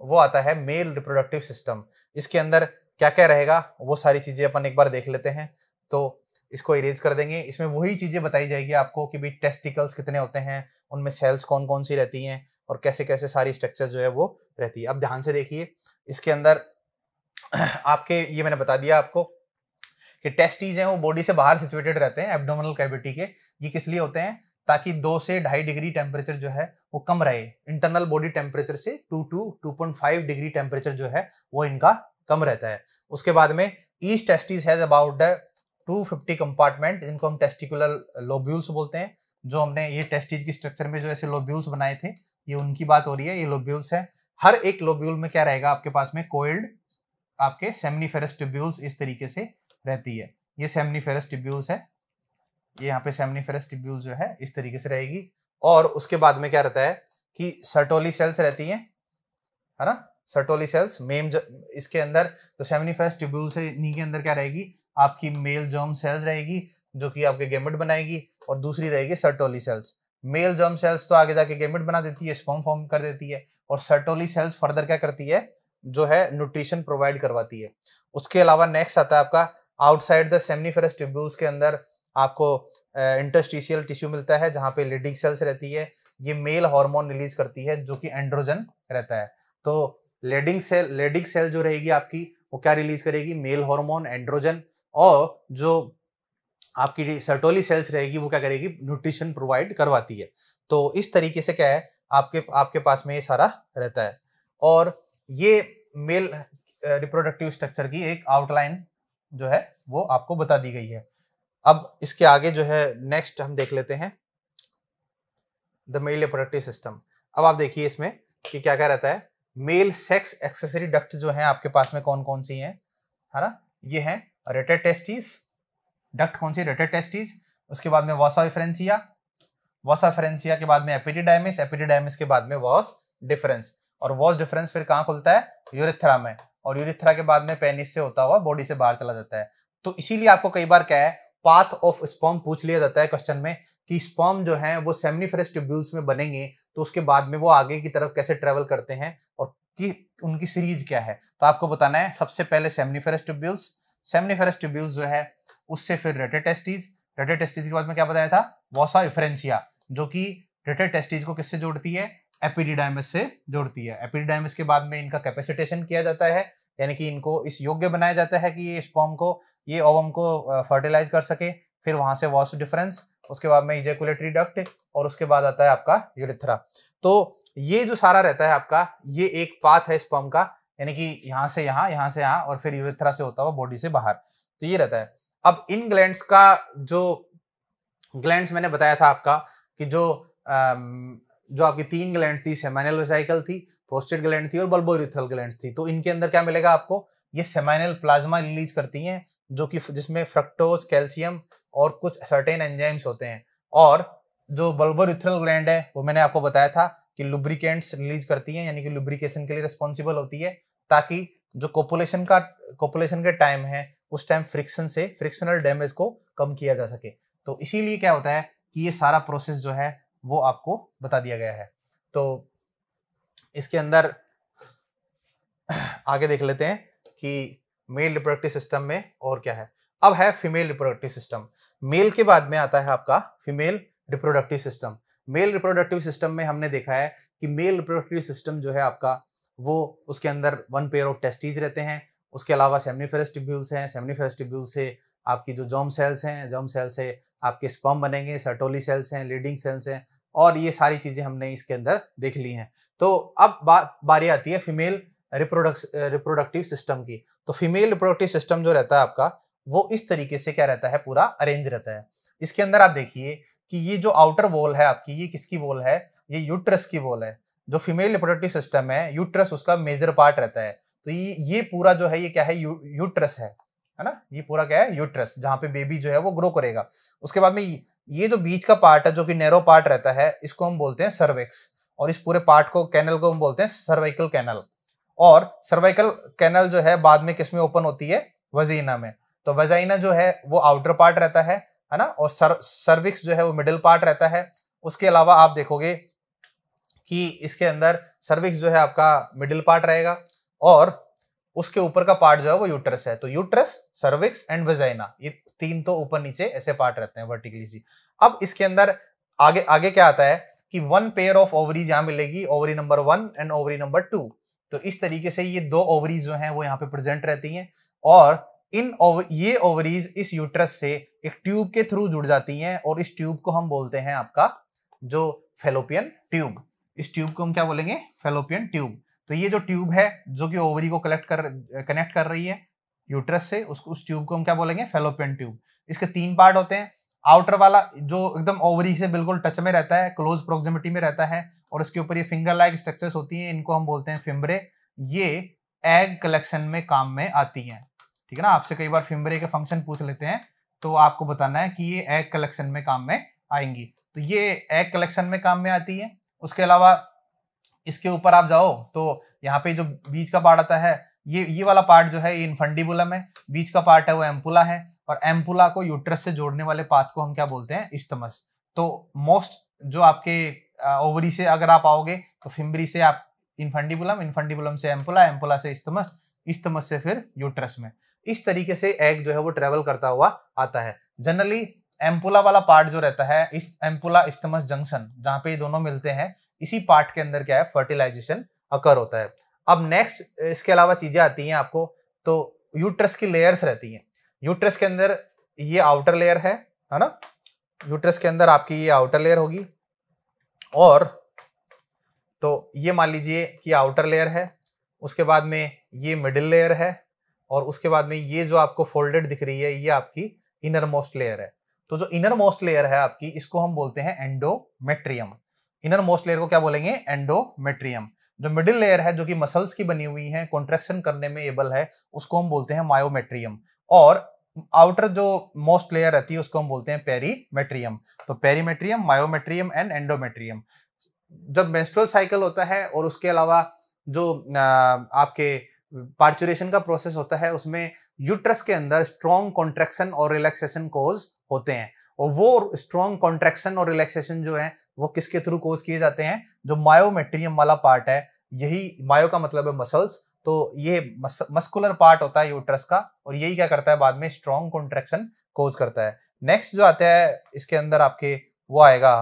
वो आता है मेल रिप्रोडक्टिव सिस्टम इसके अंदर क्या क्या रहेगा वो सारी चीज़ें अपन एक बार देख लेते हैं तो इसको इरेज कर देंगे इसमें वही चीज़ें बताई जाएगी आपको कि भाई टेस्टिकल्स कितने होते हैं उनमें सेल्स कौन कौन सी रहती हैं और कैसे कैसे सारी स्ट्रक्चर जो है वो रहती है अब ध्यान से देखिए इसके अंदर आपके ये मैंने बता दिया आपको कि टेस्टीज हैं वो बॉडी से बाहर सिचुएटेड रहते हैं एबडोमिनल कैविटी के ये किस लिए होते हैं ताकि दो से ढाई डिग्री टेम्परेचर जो है वो कम रहे इंटरनल बॉडी टेम्परेचर से two to two point five degree temperature जो है वो इनका कम रहता है उसके बाद में each testis has about the fifty compartment इनको हम टेस्टिकुलर लोब्यूल्स बोलते हैं जो हमने ये टेस्टिस की स्ट्रक्चर में जो ऐसे लोब्यूल्स बनाए थे ये उनकी बात हो रही है ये लोब्यूल्स है हर एक लोब्यूल में क्या रहेगा आपके पास में कोल्ड आपके सेमनीफेरस ट्यूब्यूल्स इस तरीके से रहती है ये सेमनीफेरस ट्यूब्यूल्स है यहाँ पे सेमनीफेरस टिब्यूल जो है इस तरीके से रहेगी और उसके बाद में क्या रहता है कि सर्टोली सेल्स रहती हैं है ना सर्टोली सेल्स मेम इसके अंदर तो सेमनीफेरस ट्यूब्यूल से नी के अंदर क्या रहेगी आपकी मेल जर्म सेल्स रहेगी जो कि आपके गेमेट बनाएगी और दूसरी रहेगी Sertoli cells male germ cells तो आगे जाके गेमेट बना देती है स्पॉम फॉर्म कर देती है और सर्टोली सेल्स फर्दर क्या करती है जो है न्यूट्रिशन प्रोवाइड करवाती है उसके अलावा नेक्स्ट आता है आपका आउटसाइड द सेमनीफेरस टिब्यूल्स के अंदर आपको इंटरस्टिशियल टिश्यू मिलता है जहाँ पे लेडिंग सेल्स रहती है ये मेल हार्मोन रिलीज करती है जो कि एंड्रोजन रहता है तो लेडिंग सेल लेडिक सेल जो रहेगी आपकी वो क्या रिलीज करेगी मेल हार्मोन एंड्रोजन और जो आपकी सर्टोली सेल्स रहेगी वो क्या करेगी न्यूट्रिशन प्रोवाइड करवाती है तो इस तरीके से क्या है आपके आपके पास में ये सारा रहता है और ये मेल रिप्रोडक्टिव स्ट्रक्चर की एक आउटलाइन जो है वो आपको बता दी गई है अब इसके आगे जो है नेक्स्ट हम देख लेते हैं द मेल रिप्रोडक्टिव सिस्टम अब आप देखिए इसमें कि क्या क्या रहता है मेल सेक्स एक्सेसरी डक्ट जो है आपके पास में कौन कौन सी हैं है ना ये है रेटेड टेस्टिस डक्ट कौन सी रेटेड टेस्टिस उसके बाद में वॉसा डिफरेंसिया वॉसा डिफरेंसिया के बाद में एपिडीडाइमिस एपिडीडाइमिस के बाद में वॉस डिफरेंस और वॉस डिफरेंस फिर कहाँ खुलता है यूरिथ्रा में और यूरिथ्रा के बाद में पेनिस से होता हुआ बॉडी से बाहर चला जाता है तो इसीलिए आपको कई बार क्या है पाथ ऑफ स्पॉम पूछ लिया जाता है क्वेश्चन में कि स्पॉम जो है वो सेमनीफेरस ट्यूब्यूल्स में बनेंगे तो उसके बाद में वो आगे की तरफ कैसे ट्रेवल करते हैं और कि उनकी सीरीज क्या है तो आपको बताना है सबसे पहले सेमनीफेरस ट्यूब्यूल्स सेमनीफेरस ट्यूब्यूल्स जो है उससे फिर टेस्टीज रेटेटेस्टीज टेस्टीज के बाद में क्या बताया था वॉसा इफरेंसिया जो कि टेस्टीज को किससे जोड़ती है एपीडीडाइमस से जोड़ती है एपीडीडाइमस के बाद में इनका कैपेसिटेशन किया जाता है यानी कि इनको इस योग्य बनाया जाता है कि ये इस फॉर्म को ये ओवम को फर्टिलाइज कर सके फिर वहां से वॉश डिफरेंस उसके बाद में इजेकुलेटरी डक्ट और उसके बाद आता है आपका यूरिथ्रा तो ये जो सारा रहता है आपका ये एक पाथ है पम्प का यानी कि यहाँ से यहाँ यहाँ से यहाँ और फिर यूरिथ्रा से होता हुआ बॉडी से बाहर तो ये रहता है अब इन ग्लैंड का जो ग्लैंड मैंने बताया था आपका कि जो जो आपकी तीन ग्लैंड थी सेमेनल वेसाइकल थी प्रोस्टेट ग्लैंड थी और बल्बोरिथल ग्लैंड थी तो इनके अंदर क्या मिलेगा आपको ये सेमाइनल प्लाज्मा रिलीज करती हैं जो कि जिसमें फ्रक्टोज कैल्शियम और कुछ सर्टेन एंजाइम्स होते हैं और जो बल्बोरिथल ग्लैंड है वो मैंने आपको बताया था कि लुब्रिकेंट्स रिलीज करती हैं यानी कि लुब्रिकेशन के लिए रिस्पॉन्सिबल होती है ताकि जो कॉपुलेशन का कॉपुलेशन के टाइम है उस टाइम फ्रिक्शन से फ्रिक्शनल डैमेज को कम किया जा सके तो इसीलिए क्या होता है कि ये सारा प्रोसेस जो है वो आपको बता दिया गया है तो इसके अंदर आगे देख लेते हैं कि मेल रिप्रोडक्टिव सिस्टम में और क्या है अब है फीमेल रिप्रोडक्टिव सिस्टम मेल के बाद में आता है आपका female reproductive system male reproductive system में हमने देखा है कि मेल रिप्रोडक्टिव सिस्टम जो है आपका वो उसके अंदर वन पेयर ऑफ टेस्टीज रहते हैं उसके अलावा सेमनीफेरस टिब्यूल्स हैं सेमनीफेरस टिब्यूल से आपकी जो जॉम सेल्स हैं जॉम सेल से आपके स्पम बनेंगे सर्टोली सेल्स हैं लीडिंग सेल्स हैं और ये सारी चीज़ें हमने इसके अंदर देख ली हैं तो अब बात बारी आती है फीमेल रिप्रोडक्स रिप्रोडक्टिव सिस्टम की तो फीमेल रिप्रोडक्टिव सिस्टम जो रहता है आपका वो इस तरीके से क्या रहता है पूरा अरेंज रहता है इसके अंदर आप देखिए कि ये जो आउटर वॉल है आपकी ये किसकी वॉल है ये यूट्रस की वॉल है जो फीमेल रिप्रोडक्टिव सिस्टम है यूट्रस उसका मेजर पार्ट रहता है तो ये ये पूरा जो है ये क्या है यू, यूट्रस है है ना ये पूरा क्या है यूट्रस जहाँ पे बेबी जो है वो ग्रो करेगा उसके बाद में ये जो बीच का पार्ट है जो कि नैरो पार्ट रहता है इसको हम बोलते हैं सर्विक्स और इस पूरे पार्ट को कैनल को हम बोलते हैं सर्वाइकल कैनल और सर्वाइकल कैनल जो है बाद में किसमें ओपन होती है वजीना में तो वजाइना जो है वो आउटर पार्ट रहता है है ना और सर सर्विक्स जो है वो मिडिल पार्ट रहता है उसके अलावा आप देखोगे कि इसके अंदर सर्विक्स जो है आपका मिडिल पार्ट रहेगा और उसके ऊपर का पार्ट जो है वो यूट्रस है तो यूट्रस सर्विक्स एंड वेजाइना ये तीन तो ऊपर नीचे ऐसे पार्ट रहते हैं वर्टिकली सी अब इसके अंदर आगे आगे क्या आता है कि वन पेयर ऑफ ओवरीज यहाँ मिलेगी ovary number one and ovary number two तो इस तरीके से ये दो ओवरीज जो हैं वो यहाँ पे प्रेजेंट रहती हैं और इन ओवर ये ओवरीज इस यूट्रस से एक ट्यूब के थ्रू जुड़ जाती हैं और इस ट्यूब को हम बोलते हैं आपका जो फेलोपियन ट्यूब इस ट्यूब को हम क्या बोलेंगे फेलोपियन ट्यूब तो ये जो ट्यूब है जो कि ओवरी को कलेक्ट कर कनेक्ट कर रही है यूट्रस से उसको उस ट्यूब को हम क्या बोलेंगे फेलोपियन ट्यूब इसके तीन पार्ट होते हैं आउटर वाला जो एकदम ओवरी से बिल्कुल टच में रहता है क्लोज प्रोक्सिमिटी में रहता है और इसके ऊपर ये फिंगर लाइक स्ट्रक्चर्स होती हैं इनको हम बोलते हैं फिम्बरे ये एग कलेक्शन में काम में आती हैं ठीक है ना आपसे कई बार फिम्बरे के फंक्शन पूछ लेते हैं तो आपको बताना है कि ये एग कलेक्शन में काम में आएंगी तो ये एग कलेक्शन में काम में आती है उसके अलावा इसके ऊपर आप जाओ तो यहाँ पे जो बीच का पार्ट आता है ये ये वाला पार्ट जो है ये इनफंडिबुलम है बीच का पार्ट है वो एम्पुला है और एम्पुला को यूट्रस से जोड़ने वाले पाथ को हम क्या बोलते हैं इस्तमस तो मोस्ट जो आपके ओवरी से अगर आप आओगे तो फिम्बरी से आप इनफंडिबुलम इनफंडिबुलम से एम्पुला एम्पुला से इस्तमस इस्तमस से फिर यूट्रस में इस तरीके से एग जो है वो ट्रेवल करता हुआ आता है जनरली एम्पुला वाला पार्ट जो रहता है इस एम्पुला इस्टमस जंक्शन जहाँ पे ये दोनों मिलते हैं इसी पार्ट के अंदर क्या है फर्टिलाइजेशन अकर होता है अब नेक्स्ट इसके अलावा चीजें आती हैं आपको तो यूट्रस की लेयर्स रहती हैं यूट्रस के अंदर ये आउटर लेयर है है ना यूट्रस के अंदर आपकी ये आउटर लेयर होगी और तो ये मान लीजिए कि आउटर लेयर है उसके बाद में ये मिडिल लेयर है और उसके बाद में ये जो आपको फोल्डेड दिख रही है ये आपकी इनर मोस्ट लेयर है तो जो इनर मोस्ट लेयर है आपकी इसको हम बोलते हैं एंडोमेट्रियम इनर मोस्ट लेयर को क्या बोलेंगे एंडोमेट्रियम जो मिडिल लेयर है जो कि मसल्स की बनी हुई है कॉन्ट्रेक्शन करने में एबल है उसको हम बोलते हैं मायोमेट्रियम और आउटर जो मोस्ट लेयर रहती है उसको हम बोलते हैं पेरीमेट्रियम तो पेरीमेट्रियम मायोमेट्रियम एंड एंडोमेट्रियम जब मेस्ट्रल साइकिल होता है और उसके अलावा जो आपके पार्चुरेशन का प्रोसेस होता है उसमें यूट्रस के अंदर स्ट्रॉन्ग कॉन्ट्रेक्शन और रिलैक्सेशन कोज होते हैं और वो स्ट्रॉन्ग कॉन्ट्रेक्शन और रिलैक्सेशन जो है वो किसके थ्रू कोज किए जाते हैं जो मायोमेट्रियम वाला पार्ट है यही मायो का मतलब है मसल्स तो ये मस्कुलर पार्ट होता है यूट्रस का और यही क्या करता है बाद में स्ट्रॉन्ग कॉन्ट्रेक्शन कोज करता है नेक्स्ट जो आता है इसके अंदर आपके वो आएगा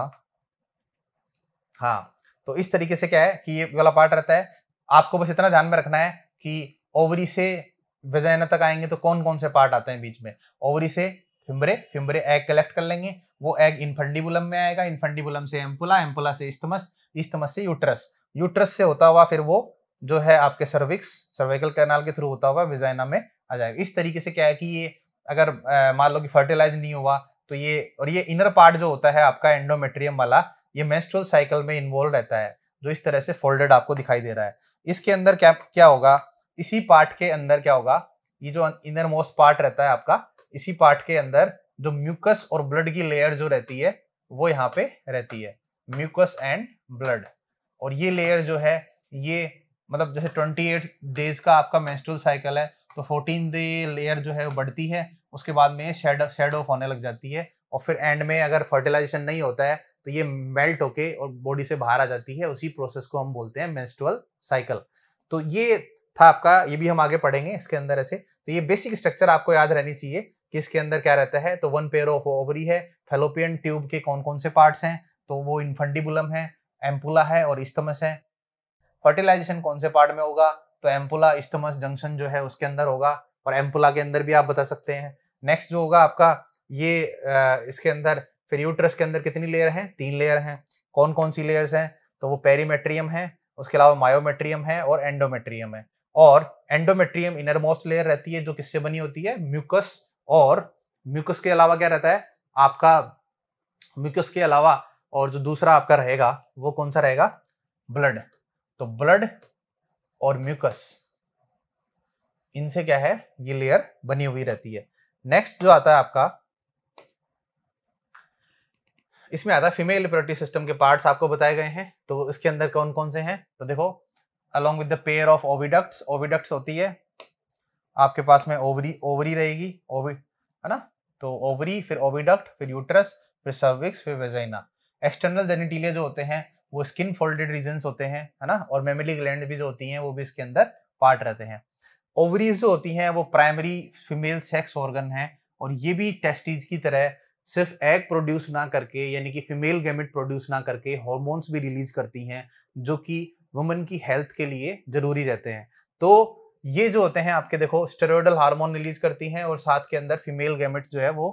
हाँ तो इस तरीके से क्या है कि ये वाला पार्ट रहता है आपको बस इतना ध्यान में रखना है कि ओवरी से वजैना तक आएंगे तो कौन कौन से पार्ट आते हैं बीच में ओवरी से फिम्बरे फिम्बरे एग कलेक्ट कर लेंगे वो एग इनफंडिबुलम में आएगा इनफंडिबुलम से एम्पुला एम्पुला से इस्तमस इस्तमस से यूट्रस यूट्रस से होता हुआ फिर वो जो है आपके सर्विक्स सर्वाइकल कैनाल के थ्रू होता हुआ विजाइना में आ जाएगा इस तरीके से क्या है कि ये अगर मान लो कि फर्टिलाइज नहीं हुआ तो ये और ये इनर पार्ट जो होता है आपका एंडोमेट्रियम वाला ये मेंस्ट्रुअल साइकिल में इन्वॉल्व रहता है जो इस तरह से फोल्डेड आपको दिखाई दे रहा है इसके अंदर क्या क्या होगा इसी पार्ट के अंदर क्या होगा ये जो इनर मोस्ट पार्ट रहता है आपका इसी पार्ट के अंदर जो म्यूकस और ब्लड की लेयर जो रहती है वो यहाँ पे रहती है म्यूकस एंड ब्लड और ये लेयर जो है ये मतलब जैसे 28 डेज का आपका मेंस्ट्रुअल साइकिल है तो 14 डे लेयर जो है वो बढ़ती है उसके बाद में शेड शेड ऑफ होने लग जाती है और फिर एंड में अगर फर्टिलाइजेशन नहीं होता है तो ये मेल्ट होके और बॉडी से बाहर आ जाती है उसी प्रोसेस को हम बोलते हैं मेंस्ट्रुअल साइकिल तो ये था आपका ये भी हम आगे पढ़ेंगे इसके अंदर ऐसे तो ये बेसिक स्ट्रक्चर आपको याद रहनी चाहिए किसके अंदर क्या रहता है तो वन पेयर ऑफ ओवरी है फेलोपियन ट्यूब के कौन कौन से पार्ट्स हैं तो वो इन्फंडिबुलम है एम्पुला है और इस्टमस है फर्टिलाइजेशन कौन से पार्ट में होगा तो एम्पुला इस्टमस जंक्शन जो है उसके अंदर होगा और एम्पुला के अंदर भी आप बता सकते हैं नेक्स्ट जो होगा आपका ये इसके अंदर फिर यूट्रस के अंदर कितनी लेयर हैं तीन लेयर हैं कौन कौन सी लेयर्स हैं तो वो पेरीमेट्रियम है उसके अलावा मायोमेट्रियम है और एंडोमेट्रियम है और एंडोमेट्रियम इनर मोस्ट लेयर रहती है जो किससे बनी होती है म्यूकस और म्यूकस के अलावा क्या रहता है आपका म्यूकस के अलावा और जो दूसरा आपका रहेगा वो कौन सा रहेगा ब्लड तो ब्लड और म्यूकस इनसे क्या है ये लेयर बनी हुई रहती है नेक्स्ट जो आता है आपका इसमें आता है फीमेल रिप्रोडक्टिव सिस्टम के पार्ट्स आपको बताए गए हैं तो इसके अंदर कौन कौन से हैं तो देखो along with the pair of oviducts oviducts होती है आपके पास में ओवरी ओवरी रहेगी ओवी है ना तो ओवरी फिर ओविडक्ट फिर यूट्रस फिर सर्विक्स फिर वेजाइना एक्सटर्नल जेनिटीले जो होते हैं वो स्किन फोल्डेड रीजन होते हैं है ना और मेमली ग्लैंड भी जो होती हैं वो भी इसके अंदर पार्ट रहते हैं ओवरीज जो होती हैं वो प्राइमरी फीमेल सेक्स ऑर्गन है और ये भी टेस्टीज की तरह सिर्फ एग प्रोड्यूस ना करके यानी कि फीमेल गैमेट प्रोड्यूस ना करके हॉर्मोन्स भी रिलीज करती हैं जो कि वुमेन की हेल्थ के लिए ज़रूरी रहते हैं तो ये जो होते हैं आपके देखो स्टेरोडल हार्मोन रिलीज करती हैं और साथ के अंदर फीमेल गैमेट जो है वो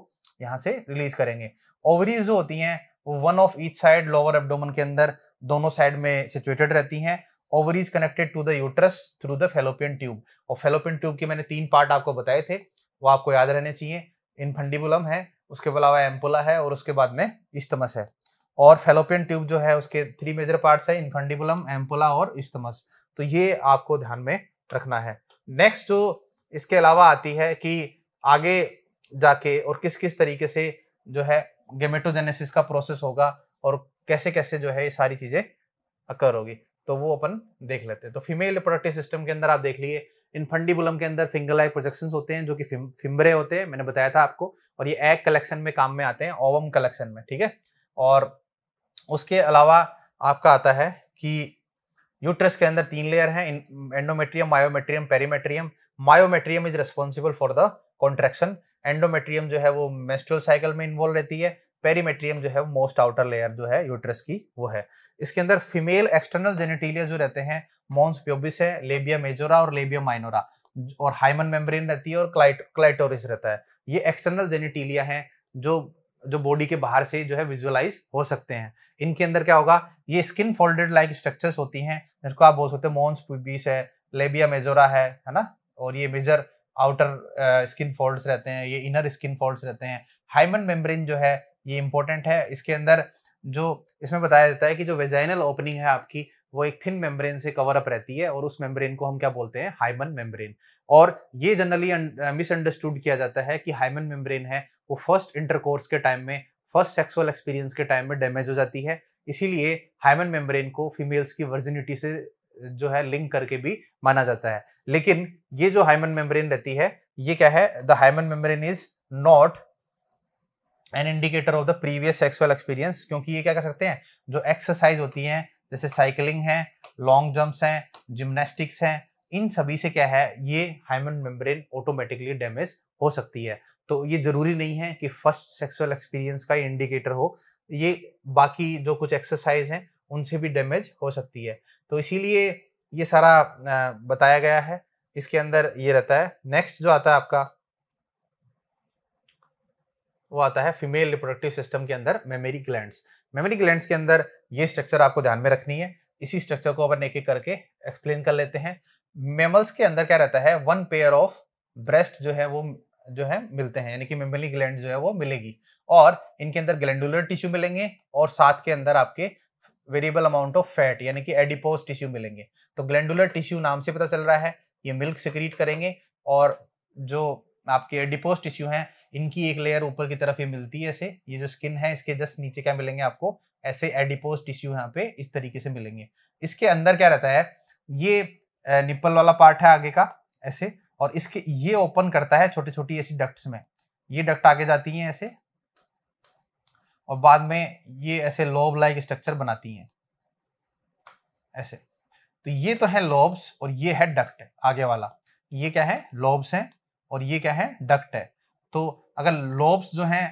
यहाँ से रिलीज करेंगे ओवरीज जो होती हैं वो one of each side lower abdomen के अंदर दोनों साइड में सिचुएटेड रहती हैं ovaries connected to the uterus through the fallopian tube और फेलोपियन ट्यूब के मैंने तीन पार्ट आपको बताए थे वो आपको याद रहने चाहिए इनफंडिबुलम है उसके अलावा एम्पोला है और उसके बाद में इस्तमस है और फेलोपियन ट्यूब जो है उसके थ्री मेजर पार्ट्स है इनफंडिबुलम एम्पोला और इस्तमस तो ये आपको ध्यान में रखना है नेक्स्ट जो इसके अलावा आती है कि आगे जाके और किस किस तरीके से जो है गेमेटोजेनेसिस का प्रोसेस होगा और कैसे कैसे जो है ये सारी चीज़ें अकर होगी तो वो अपन देख लेते हैं तो फीमेल रिप्रोडक्टिव सिस्टम के अंदर आप देख लिए बुलम के अंदर लाइक प्रोजेक्शन होते हैं जो कि फिम्बरे होते हैं मैंने बताया था आपको और ये एग कलेक्शन में काम में आते हैं ओवम कलेक्शन में ठीक है और उसके अलावा आपका आता है कि यूट्रस के अंदर तीन लेयर हैं endometrium myometrium perimetrium myometrium is responsible for the contraction endometrium जो है वो मेस्ट्रल साइकिल में इन्वॉल्व रहती है पेरीमेट्रियम जो है मोस्ट आउटर लेयर जो है यूट्रस की वो है इसके अंदर फीमेल एक्सटर्नल जेनेटीलिया जो रहते हैं मॉन्स प्योबिस है लेबिया मेजोरा और लेबिया माइनोरा और हाइमन मेम्ब्रेन रहती है और क्लाइट क्लाइटोरिस रहता है ये एक्सटर्नल जेनेटीलिया है जो जो बॉडी के बाहर से जो है विजुअलाइज हो सकते हैं इनके अंदर क्या होगा ये स्किन फोल्डेड लाइक स्ट्रक्चर्स होती हैं जिसको आप बोल सकते हैं मोन्स पुबीस है लेबिया मेजोरा है है ना और ये मेजर आउटर स्किन फोल्ड्स रहते हैं ये इनर स्किन फोल्ड्स रहते हैं हाइमन मेम्ब्रेन जो है ये इंपॉर्टेंट है इसके अंदर जो इसमें बताया जाता है कि जो वेजाइनल ओपनिंग है आपकी वो एक थिन मेम्ब्रेन से कवर अप रहती है और उस मेम्ब्रेन को हम क्या बोलते हैं हाइमन मेम्ब्रेन और ये जनरली मिसअंडरस्टूड किया जाता है कि हाइमन मेम्ब्रेन है वो फर्स्ट इंटरकोर्स के टाइम में फर्स्ट सेक्सुअल एक्सपीरियंस के टाइम में डैमेज हो जाती है इसीलिए हाइमन मेम्ब्रेन को फीमेल्स की वर्जिनिटी से जो है लिंक करके भी माना जाता है लेकिन ये जो हाइमन मेम्ब्रेन रहती है ये क्या है the hymen membrane is not an indicator of the previous sexual experience क्योंकि ये क्या कर सकते हैं जो एक्सरसाइज होती हैं जैसे साइकिलिंग है लॉन्ग जंप्स हैं जिमनास्टिक्स हैं इन सभी से क्या है ये हाइमन मेम्ब्रेन ऑटोमेटिकली डैमेज हो सकती है तो ये ज़रूरी नहीं है कि फर्स्ट सेक्सुअल एक्सपीरियंस का इंडिकेटर हो ये बाकी जो कुछ एक्सरसाइज हैं उनसे भी डैमेज हो सकती है तो इसीलिए ये सारा बताया गया है इसके अंदर ये रहता है नेक्स्ट जो आता है आपका वो आता है फीमेल रिप्रोडक्टिव सिस्टम के अंदर मेमोरी ग्लैंड्स मेमोरी ग्लैंड्स के अंदर ये स्ट्रक्चर आपको ध्यान में रखनी है इसी स्ट्रक्चर को अपन एक एक करके एक्सप्लेन कर लेते हैं मेमल्स के अंदर क्या रहता है वन पेयर ऑफ ब्रेस्ट जो है वो जो है मिलते हैं यानी कि मेमली ग्लैंड जो है वो मिलेगी और इनके अंदर ग्लैंडुलर टिश्यू मिलेंगे और साथ के अंदर आपके वेरिएबल अमाउंट ऑफ फैट यानी कि एडिपोज टिश्यू मिलेंगे तो ग्लैंडुलर टिश्यू नाम से पता चल रहा है ये मिल्क सिक्रीट करेंगे और जो आपके एडिपोज टिश्यू हैं इनकी एक लेयर ऊपर की तरफ ये मिलती है ऐसे ये जो स्किन है इसके जस्ट नीचे क्या मिलेंगे आपको ऐसे एडिपोज टिश्यू यहाँ पे इस तरीके से मिलेंगे इसके अंदर क्या रहता है ये निप्पल वाला पार्ट है आगे का ऐसे और इसके ये ओपन करता है छोटी छोटी ऐसी डक्ट्स में ये डक्ट आगे जाती हैं ऐसे और बाद में ये ऐसे लोब लाइक स्ट्रक्चर बनाती हैं ऐसे तो ये तो है लोब्स और ये है डक्ट आगे वाला ये क्या है लोब्स हैं और ये क्या है डक्ट है तो अगर लोब्स जो हैं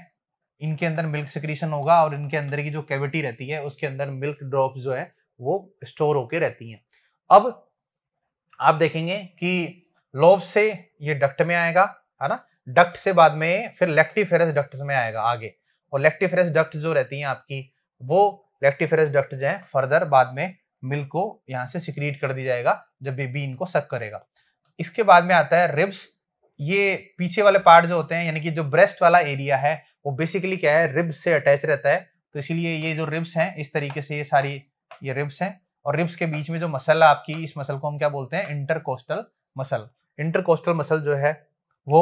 इनके अंदर मिल्क सिक्रीशन होगा और इनके अंदर की जो कैविटी रहती है उसके अंदर मिल्क ड्रॉप जो है वो स्टोर होके रहती हैं अब आप देखेंगे कि लोब से ये डक्ट में आएगा है ना डक्ट से बाद में फिर लेक्टिफेरस डक्ट में आएगा आगे और लेक्टिफेरस डक्ट जो रहती हैं आपकी वो लेक्टिफेरस डक्ट जो है फर्दर बाद में मिल्क को यहाँ से सिक्रीट कर दी जाएगा जब बेबी इनको सक करेगा इसके बाद में आता है रिब्स ये पीछे वाले पार्ट जो होते हैं यानी कि जो ब्रेस्ट वाला एरिया है वो बेसिकली क्या है रिब्स से अटैच रहता है तो इसीलिए ये जो रिब्स हैं इस तरीके से ये सारी ये रिब्स हैं और रिब्स के बीच में जो मसल है आपकी इस मसल को हम क्या बोलते हैं इंटरकोस्टल मसल इंटरकोस्टल मसल जो है वो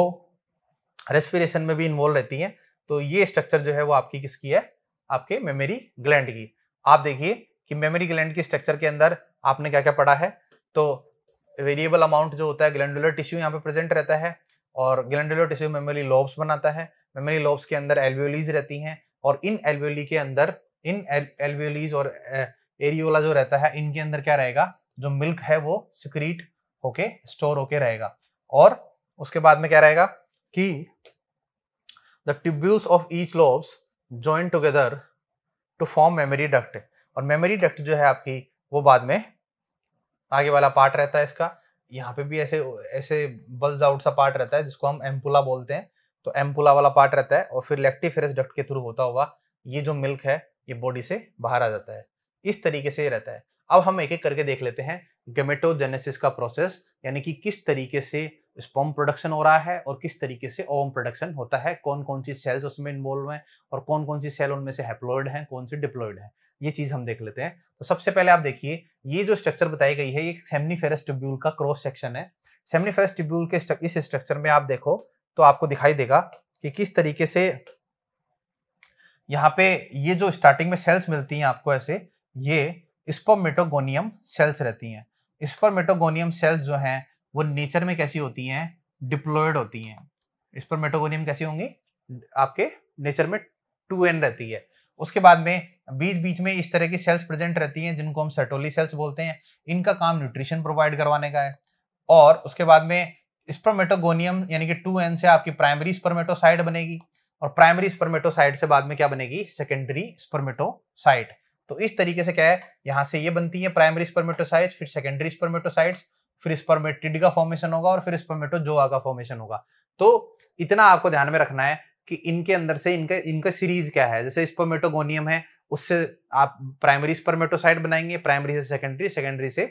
रेस्पिरेशन में भी इन्वॉल्व रहती है तो ये स्ट्रक्चर जो है वो आपकी किसकी है आपके मेमोरी ग्लैंड की आप देखिए कि मेमोरी ग्लैंड की स्ट्रक्चर के अंदर आपने क्या क्या पढ़ा है तो वेरिएबल अमाउंट जो होता है ग्लैंडुलर टिश्यू यहाँ पे प्रेजेंट रहता है और ग्लैंडुलर टिश्यू मेमोरी लोब्स बनाता है मेमोरी लोब्स के अंदर एल्वियोलीज रहती हैं और इन एल्वियोली के अंदर इन एल्वियोलीज और एरियोला जो रहता है इनके अंदर क्या रहेगा जो मिल्क है वो सिक्रीट होके स्टोर होके रहेगा और उसके बाद में क्या रहेगा कि the tubules of each lobes join together to form mammary duct और मेमोरी डक्ट जो है आपकी वो बाद में आगे वाला पार्ट रहता है इसका यहाँ पे भी ऐसे ऐसे बल्ज आउट सा पार्ट रहता है जिसको हम एम्पुला बोलते हैं तो एम्पुला वाला पार्ट रहता है और फिर लेक्टिफेरस डक्ट के थ्रू होता हुआ ये जो मिल्क है ये बॉडी से बाहर आ जाता है इस तरीके से ये रहता है अब हम एक एक करके देख लेते हैं गेमेटोजेनेसिस का प्रोसेस यानी कि किस तरीके से स्पॉम प्रोडक्शन हो रहा है और किस तरीके से ओवम प्रोडक्शन होता है कौन कौन सी सेल्स उसमें इन्वॉल्व हैं और कौन कौन सी सेल उनमें से हेप्लॉइड हैं कौन सी डिप्लोइड हैं ये चीज़ हम देख लेते हैं तो सबसे पहले आप देखिए ये जो स्ट्रक्चर बताई गई है ये सेमनीफेरस ट्यूब्यूल का क्रॉस सेक्शन है सेमनीफेरस ट्यूब्यूल के इस स्ट्रक्चर में आप देखो तो आपको दिखाई देगा कि किस तरीके से यहाँ पे ये जो स्टार्टिंग में सेल्स मिलती हैं आपको ऐसे ये स्पोमेटोगोनियम सेल्स रहती हैं स्पोमेटोगोनियम सेल्स जो हैं वो नेचर में कैसी होती हैं डिप्लोइड होती हैं स्पोमेटोगोनियम कैसी होंगी आपके नेचर में टू एन रहती है उसके बाद में बीच बीच में इस तरह की सेल्स प्रेजेंट रहती हैं जिनको हम सर्टोली सेल्स बोलते हैं इनका काम न्यूट्रिशन प्रोवाइड करवाने का है और उसके बाद में स्पर्मेटोगोनियम यानी कि टू एन से आपकी प्राइमरी स्पर्मेटोसाइट बनेगी और प्राइमरी स्पर्मेटोसाइट से बाद में क्या बनेगी सेकेंडरी स्पर्मेटोसाइट तो इस तरीके से क्या है यहाँ से ये बनती है प्राइमरी स्पर्मेटोसाइट्स फिर सेकेंडरी स्पर्मेटोसाइट्स फिर स्पर्मेटिड का फॉर्मेशन होगा और फिर स्पर्मेटोजोआ का फॉर्मेशन होगा तो इतना आपको ध्यान में रखना है कि इनके अंदर से इनका इनका सीरीज क्या है जैसे स्पर्मेटोगोनियम है उससे आप प्राइमरी स्पर्मेटोसाइट बनाएंगे प्राइमरी से सेकेंडरी सेकेंडरी से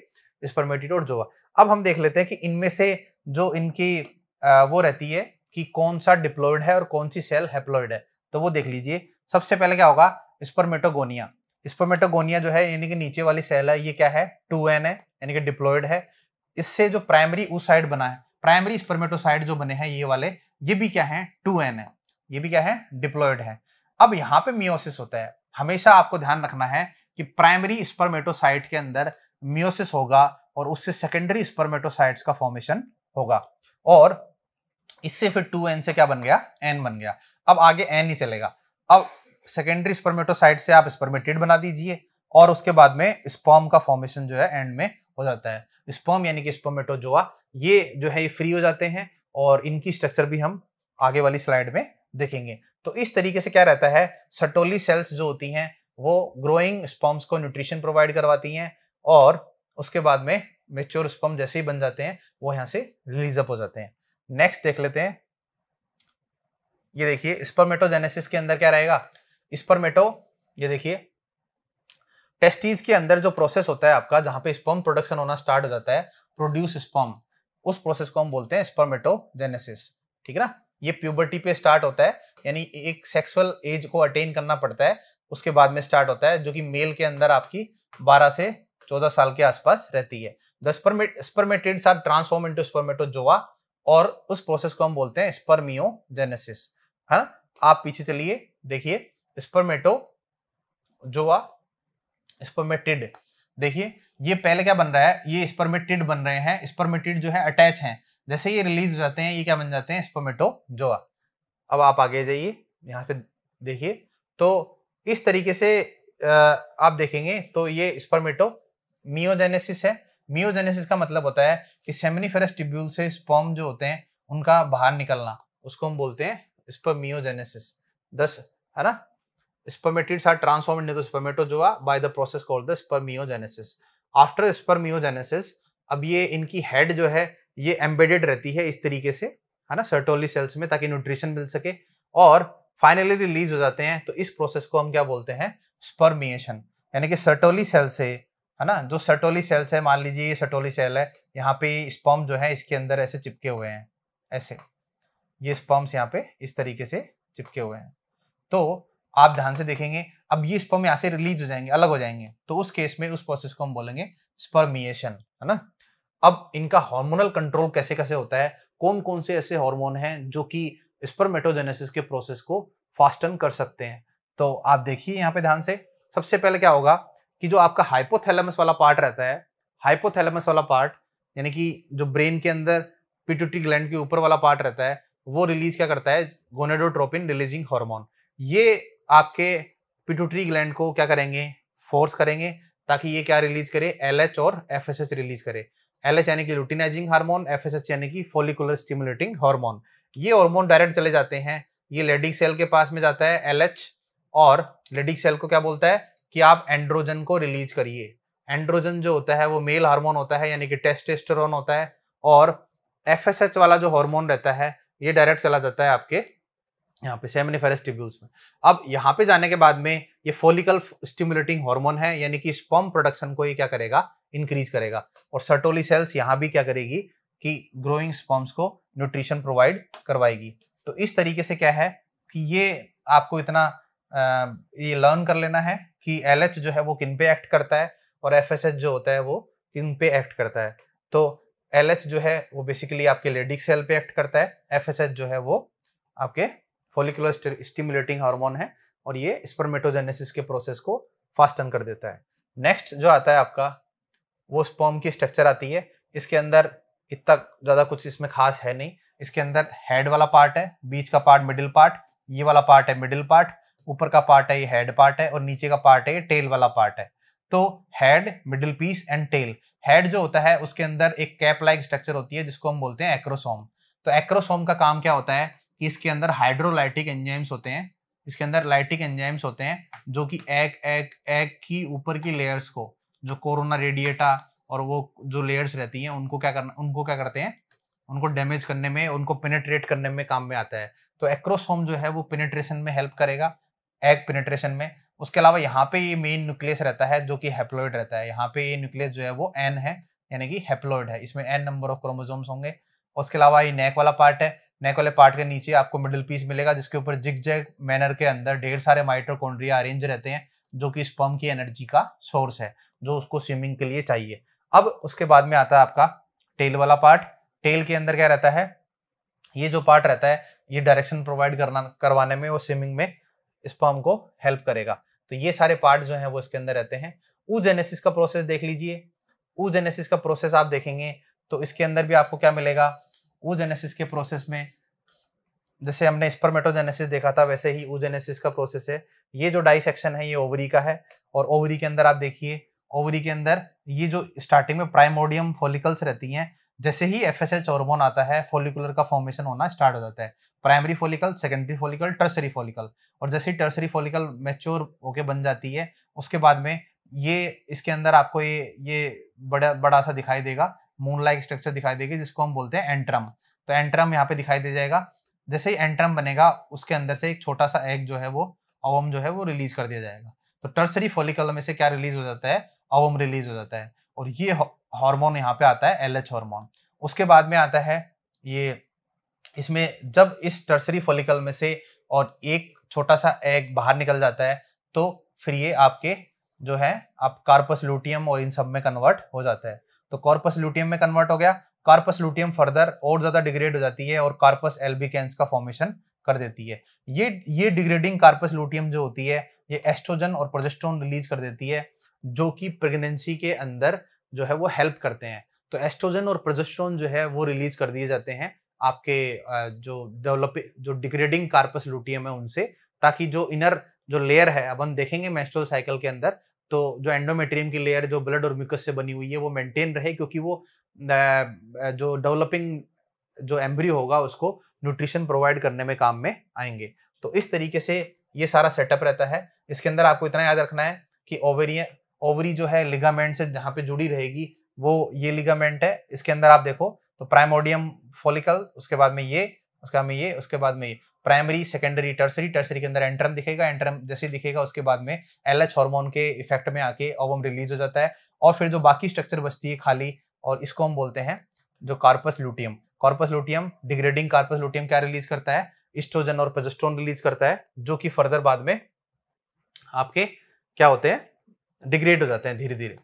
स्पर्मेटिड और जोआ अब हम देख लेते हैं कि इनमें से जो इनकी वो रहती है कि कौन सा डिप्लोइड है और कौन सी सेल हैप्लोइड है तो वो देख लीजिए सबसे पहले क्या होगा स्पर्मेटोगोनिया स्पोमेटोगोनिया जो है यानी कि नीचे वाली सेल है ये क्या है टू एन है यानी कि डिप्लॉयड है इससे जो प्राइमरी साइड बना है प्राइमरी स्पर्मेटोसाइड जो बने हैं ये वाले ये भी क्या है टू एन है ये भी क्या है डिप्लॉयड है अब यहाँ पे मियोसिस होता है हमेशा आपको ध्यान रखना है कि प्राइमरी स्पर्मेटोसाइट के अंदर मियोसिस होगा और उससे सेकेंडरी स्पर्मेटोसाइट्स का फॉर्मेशन होगा और इससे फिर टू एन से क्या बन गया एन बन गया अब आगे एन ही चलेगा अब सेकेंडरी स्पर्मेटोसाइट से आप स्पर्मेटेड बना दीजिए और उसके बाद में स्पॉम का फॉर्मेशन जो है एंड में हो जाता है स्पॉम यानी कि स्पर्मेटोजोआ ये जो है ये फ्री हो जाते हैं और इनकी स्ट्रक्चर भी हम आगे वाली स्लाइड में देखेंगे तो इस तरीके से क्या रहता है सटोली सेल्स जो होती हैं वो ग्रोइंग स्पॉम्स को न्यूट्रिशन प्रोवाइड करवाती हैं और उसके बाद में मेच्योर स्पम जैसे ही बन जाते हैं वो यहाँ से रिलीजअप हो जाते हैं नेक्स्ट देख लेते हैं ये देखिए स्पर्मेटोजेनेसिस के अंदर क्या रहेगा स्पर्मेटो ये देखिए टेस्टीज के अंदर जो प्रोसेस होता है आपका जहां पे स्पर्म प्रोडक्शन होना स्टार्ट हो जाता है प्रोड्यूस स्पर्म उस प्रोसेस को हम बोलते हैं स्पर्मेटोजेनेसिस ठीक है ना ये प्यूबर्टी पे स्टार्ट होता है यानी एक सेक्सुअल एज को अटेन करना पड़ता है उसके बाद में स्टार्ट होता है जो कि मेल के अंदर आपकी 12 से 14 साल के आसपास रहती है the spermatid are transform into spermatozoa और उस प्रोसेस को हम बोलते हैं स्पर्मियोजेनेसिस है ना आप पीछे चलिए देखिए स्पर्मेटो स्पर्मेटोजोआ स्पर्मेटिड देखिए ये पहले क्या बन रहा है ये स्पर्मेटिड बन रहे हैं स्पर्मेटिड जो है अटैच हैं जैसे ये रिलीज हो जाते हैं ये क्या बन जाते हैं स्पर्मेटो स्पर्मेटोजोआ अब आप आगे जाइए यहाँ पे देखिए तो इस तरीके से आप देखेंगे तो ये स्पर्मेटो मियोजेनेसिस है मियोजेनेसिस का मतलब होता है कि सेमिनिफेरस ट्यूब्यूल से स्पर्म जो होते हैं उनका बाहर निकलना उसको हम बोलते हैं स्पर्मियोजेनेसिस दस है ना Spermatids are transformed into spermatozoa by the process called the spermiogenesis after spermiogenesis अब ये इनकी हेड जो है ये एम्बेडेड रहती है इस तरीके से है ना सर्टोली सेल्स में ताकि न्यूट्रिशन मिल सके और फाइनली रिलीज हो जाते हैं तो इस प्रोसेस को हम क्या बोलते हैं स्पर्मिएशन यानी कि सर्टोली सेल से है ना जो सर्टोली सेल्स है मान लीजिए ये सर्टोली सेल है यहाँ पे स्पर्म जो है इसके अंदर ऐसे चिपके हुए हैं ऐसे ये स्पर्म्स यहाँ पे इस तरीके से चिपके हुए हैं तो आप ध्यान से देखेंगे अब ये स्पर्म यहाँ से रिलीज हो जाएंगे अलग हो जाएंगे तो उस केस में उस प्रोसेस को हम बोलेंगे स्पर्मिएशन है ना अब इनका हार्मोनल कंट्रोल कैसे कैसे होता है कौन कौन से ऐसे हार्मोन हैं जो कि स्पर्मेटोजेनेसिस के प्रोसेस को फास्टन कर सकते हैं तो आप देखिए यहाँ पे ध्यान से सबसे पहले क्या होगा कि जो आपका हाइपोथैलेमस वाला पार्ट रहता है हाइपोथैलेमस वाला पार्ट यानी कि जो ब्रेन के अंदर पिट्यूटरी ग्लैंड के ऊपर वाला पार्ट रहता है वो रिलीज क्या करता है गोनेडोट्रोपिन रिलीजिंग हार्मोन ये आपके पिटूटरी ग्लैंड को क्या करेंगे फोर्स करेंगे ताकि ये क्या रिलीज करे एल और एफ रिलीज करे एल यानी कि रूटीनाइजिंग हार्मोन एफ यानी कि फोलिकुलर स्टिमुलेटिंग हार्मोन ये हार्मोन डायरेक्ट चले जाते हैं ये लेडिक सेल के पास में जाता है एल और लेडिक सेल को क्या बोलता है कि आप एंड्रोजन को रिलीज करिए एंड्रोजन जो होता है वो मेल हार्मोन होता है यानी कि टेस्टेस्टोरोन होता है और एफ वाला जो हॉर्मोन रहता है ये डायरेक्ट चला जाता है आपके यहाँ पे सेमिनिफेर स्टिब्यूल्स में अब यहाँ पे जाने के बाद में ये फोलिकल स्टिमुलेटिंग हार्मोन है यानी कि स्पर्म प्रोडक्शन को ये क्या करेगा इंक्रीज करेगा और सर्टोली सेल्स यहाँ भी क्या करेगी कि ग्रोइंग स्पर्म्स को न्यूट्रिशन प्रोवाइड करवाएगी तो इस तरीके से क्या है कि ये आपको इतना आ, ये लर्न कर लेना है कि एल जो है वो किन पे एक्ट करता है और एफ जो होता है वो किन पे एक्ट करता है तो एल जो है वो बेसिकली आपके लेडिक सेल पे एक्ट करता है एफ जो है वो आपके फॉलिकुलर स्टिमुलेटिंग हार्मोन है और ये स्पर्मेटोजेनेसिस के प्रोसेस को फास्टन कर देता है नेक्स्ट जो आता है आपका वो स्पर्म की स्ट्रक्चर आती है इसके अंदर इतना ज़्यादा कुछ इसमें खास है नहीं इसके अंदर हेड वाला पार्ट है बीच का पार्ट मिडिल पार्ट ये वाला पार्ट है मिडिल पार्ट ऊपर का पार्ट है ये हेड पार्ट है और नीचे का पार्ट है ये टेल वाला पार्ट है तो head middle piece and tail head जो होता है उसके अंदर एक कैप लाइक स्ट्रक्चर होती है जिसको हम बोलते हैं एक्रोसोम तो एक्रोसोम का काम क्या होता है कि इसके अंदर हाइड्रोलाइटिक एंजाइम्स होते हैं इसके अंदर लाइटिक एंजाइम्स होते हैं जो कि एक एक एक की ऊपर की लेयर्स को जो कोरोना रेडिएटा और वो जो लेयर्स रहती हैं उनको क्या करना उनको क्या करते हैं उनको डैमेज करने में उनको पेनेट्रेट करने में काम में आता है तो एक्रोसोम जो है वो पेनेट्रेशन में हेल्प करेगा एग पेनेट्रेशन में उसके अलावा यहाँ पे ये मेन न्यूक्लियस रहता है जो कि हेप्लॉइड रहता है यहाँ पे ये न्यूक्लियस जो है वो एन है यानी कि हेप्लॉइड है इसमें एन नंबर ऑफ क्रोमोजोम्स होंगे उसके अलावा ये नेक वाला पार्ट है नेक वाले पार्ट के नीचे आपको मिडिल पीस मिलेगा जिसके ऊपर जिग जैग मैनर के अंदर ढेर सारे माइट्रोकोड्रिया अरेंज रहते हैं जो कि स्पर्म की एनर्जी का सोर्स है जो उसको स्विमिंग के लिए चाहिए अब उसके बाद में आता है आपका टेल वाला पार्ट टेल के अंदर क्या रहता है ये जो पार्ट रहता है ये डायरेक्शन प्रोवाइड करना करवाने में वो स्विमिंग में स्पर्म को हेल्प करेगा तो ये सारे पार्ट जो है वो इसके अंदर रहते हैं ऊजेनेसिस का प्रोसेस देख लीजिए ऊजेनेसिस का प्रोसेस आप देखेंगे तो इसके अंदर भी आपको क्या मिलेगा ऊजेनेसिस के प्रोसेस में जैसे हमने स्पर्मेटोजेनेसिस देखा था वैसे ही ऊजेनेसिस का प्रोसेस है ये जो डाइसेक्शन है ये ओवरी का है और ओवरी के अंदर आप देखिए ओवरी के अंदर ये जो स्टार्टिंग में प्राइमोडियम फॉलिकल्स रहती हैं जैसे ही एफ एस एच हॉर्मोन आता है फॉलिकुलर का फॉर्मेशन होना स्टार्ट हो जाता है primary follicle secondary follicle tertiary follicle और जैसे ही टर्सरी फॉलिकल मेच्योर होके बन जाती है उसके बाद में ये इसके अंदर आपको ये ये बड़ा बड़ा सा दिखाई देगा मून लाइक स्ट्रक्चर दिखाई देगी जिसको हम बोलते हैं एंट्रम तो एंट्रम यहाँ पे दिखाई दे जाएगा जैसे ही एंट्रम बनेगा उसके अंदर से एक छोटा सा एग जो है वो अवम जो है वो रिलीज कर दिया जाएगा तो टर्सरी फोलिकल में से क्या रिलीज हो जाता है अवम रिलीज हो जाता है और ये हार्मोन यहाँ पे आता है एल हार्मोन उसके बाद में आता है ये इसमें जब इस टर्सरी फोलिकल में से और एक छोटा सा एग बाहर निकल जाता है तो फिर ये आपके जो है आप कार्पस लूटियम और इन सब में कन्वर्ट हो जाता है तो कॉर्पस लुटियम में कन्वर्ट हो गया कार्पस लुटियम फर्दर और ज्यादा डिग्रेड हो जाती है और कार्पस एल्बिकेंस का फॉर्मेशन कर देती है ये ये डिग्रेडिंग कार्पस लुटियम जो होती है ये एस्ट्रोजन और प्रोजेस्ट्रोन रिलीज कर देती है जो कि प्रेगनेंसी के अंदर जो है वो हेल्प करते हैं तो एस्ट्रोजन और प्रोजेस्ट्रोन जो है वो रिलीज कर दिए जाते हैं आपके जो डेवलप जो डिग्रेडिंग कार्पस लुटियम है उनसे ताकि जो इनर जो लेयर है अब हम देखेंगे मेस्ट्रोल साइकिल के अंदर तो जो एंडोमेट्रियम की लेयर जो ब्लड और म्यूकस से बनी हुई है वो मेंटेन रहे क्योंकि वो जो डेवलपिंग जो एम्ब्रियो होगा उसको न्यूट्रिशन प्रोवाइड करने में काम में आएंगे तो इस तरीके से ये सारा सेटअप रहता है इसके अंदर आपको इतना याद रखना है कि ओवेरिय ओवरी जो है लिगामेंट से जहाँ पे जुड़ी रहेगी वो ये लिगामेंट है इसके अंदर आप देखो तो प्राइमोडियम फोलिकल उसके बाद में ये उसके बाद में ये उसके बाद में ये प्राइमरी सेकेंडरी टर्सरी टर्सरी के अंदर एंट्रम दिखेगा एंट्रम जैसे दिखेगा उसके बाद में एल एच हॉर्मोन के इफेक्ट में आके ओवम रिलीज हो जाता है और फिर जो बाकी स्ट्रक्चर बचती है खाली और इसको हम बोलते हैं जो corpus luteum corpus luteum degrading corpus luteum क्या रिलीज करता है इस्ट्रोजन और पेजस्ट्रोन रिलीज करता है जो कि फर्दर बाद में आपके क्या होते हैं डिग्रेड हो जाते हैं धीरे धीरे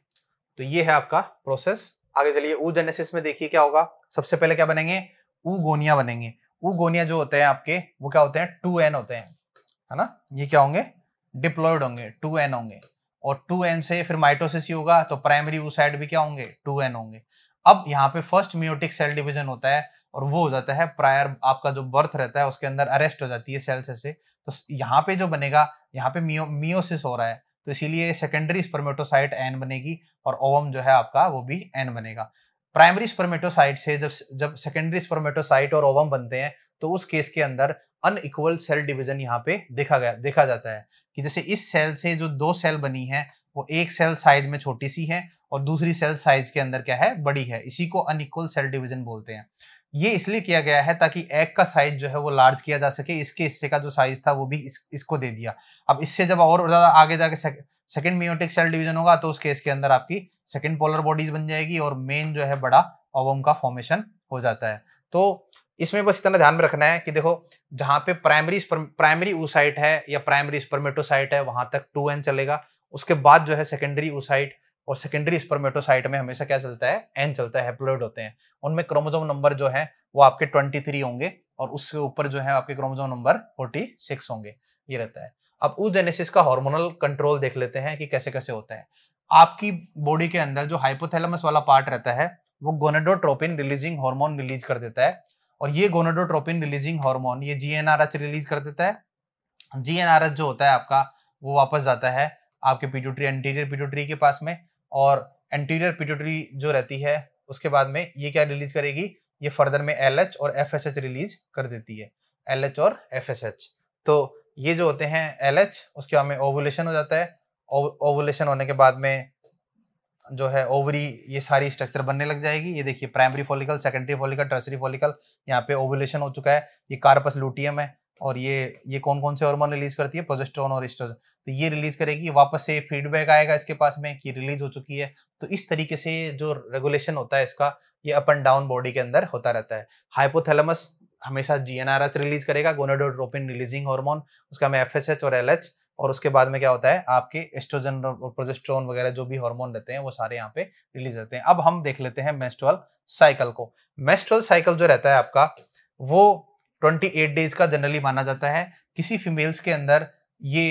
तो ये है आपका प्रोसेस आगे चलिए ऊ जेनेसिस में देखिए क्या होगा सबसे पहले क्या बनेंगे ऊ गोनिया बनेंगे वो गोनिया जो होते हैं आपके वो क्या होते हैं टू एन होते हैं है ना ये क्या होंगे डिप्लॉयड होंगे टू एन होंगे और टू एन से फिर माइटोसिस ही होगा तो प्राइमरी वो साइड भी क्या होंगे टू एन होंगे अब यहाँ पे फर्स्ट म्यूटिक सेल डिविजन होता है और वो हो जाता है प्रायर आपका जो बर्थ रहता है उसके अंदर अरेस्ट हो जाती है सेल्स ऐसे तो यहाँ पे जो बनेगा यहाँ पे मियो मियोसिस हो रहा है तो इसीलिए सेकेंडरी स्पर्मेटोसाइट एन बनेगी और ओवम जो है आपका वो भी एन बनेगा प्राइमरी स्पर्मेटोसाइट से जब जब सेकेंडरी स्पर्मेटोसाइट और ओवम बनते हैं तो उस केस के अंदर अनइक्वल सेल डिवीजन यहाँ पे देखा गया देखा जाता है कि जैसे इस सेल से जो दो सेल बनी है वो एक सेल साइज में छोटी सी है और दूसरी सेल साइज के अंदर क्या है बड़ी है इसी को अनइक्वल सेल डिवीजन बोलते हैं ये इसलिए किया गया है ताकि एग का साइज जो है वो लार्ज किया जा सके इसके हिस्से का जो साइज था वो भी इस, इसको दे दिया अब इससे जब और ज़्यादा आगे जाके सेकेंड मियोटिक सेल डिवीजन होगा तो उस केस के अंदर आपकी सेकेंड पोलर बॉडीज बन जाएगी और मेन जो है बड़ा ओवम का फॉर्मेशन हो जाता है तो इसमें बस इतना ध्यान में रखना है कि देखो जहाँ पे प्राइमरी प्राइमरी ऊसाइट है या प्राइमरी स्पर्मेटोसाइट है वहाँ तक टू एन चलेगा उसके बाद जो है सेकेंडरी ऊसाइट और सेकेंडरी स्पर्मेटोसाइट में हमेशा क्या चलता है एन चलता है हेप्लोइड होते हैं उनमें क्रोमोजोम नंबर जो है वो आपके ट्वेंटी थ्री होंगे और उसके ऊपर जो है आपके क्रोमोजोम नंबर फोर्टी सिक्स होंगे ये रहता है अब ऊजेनेसिस का हार्मोनल कंट्रोल देख लेते हैं कि कैसे कैसे होता है आपकी बॉडी के अंदर जो हाइपोथैलेमस वाला पार्ट रहता है वो गोनेडोट्रोपिन रिलीजिंग हार्मोन रिलीज कर देता है और ये गोनेडोट्रोपिन रिलीजिंग हार्मोन ये जीएनआरएच रिलीज कर देता है जीएनआरएच जो होता है आपका वो वापस जाता है आपके पिट्यूटरी एंटीरियर पिट्यूटरी के पास में और एंटीरियर पिट्यूटरी जो रहती है उसके बाद में ये क्या रिलीज करेगी ये फर्दर में एल और एफ रिलीज कर देती है एल और एफ तो ये जो होते हैं एल उसके बाद में ओवुलेशन हो जाता है ओवुलेशन होने के बाद में जो है ओवरी ये सारी स्ट्रक्चर बनने लग जाएगी ये देखिए primary follicle secondary follicle tertiary follicle यहाँ पे ओवुलेशन हो चुका है ये कार्पस लूटियम है और ये ये कौन कौन से हॉर्मोन रिलीज करती है प्रोजेस्ट्रोन और एस्ट्रोजन तो ये रिलीज करेगी वापस से फीडबैक आएगा इसके पास में कि रिलीज हो चुकी है तो इस तरीके से जो रेगुलेशन होता है इसका ये अप एंड डाउन बॉडी के अंदर होता रहता है हाइपोथैलेमस हमेशा जीएनआरएच रिलीज करेगा गोनाडोट्रोपिन रिलीजिंग हार्मोन उसका हमें एफ और एल और उसके बाद में क्या होता है आपके एस्ट्रोजन प्रोजेस्ट्रोन वगैरह जो भी हार्मोन रहते हैं वो सारे यहाँ पे रिलीज रहते हैं अब हम देख लेते हैं मेस्ट्रोअल साइकिल को मेस्ट्रल साइकिल जो रहता है आपका वो 28 डेज का जनरली माना जाता है किसी फीमेल्स के अंदर ये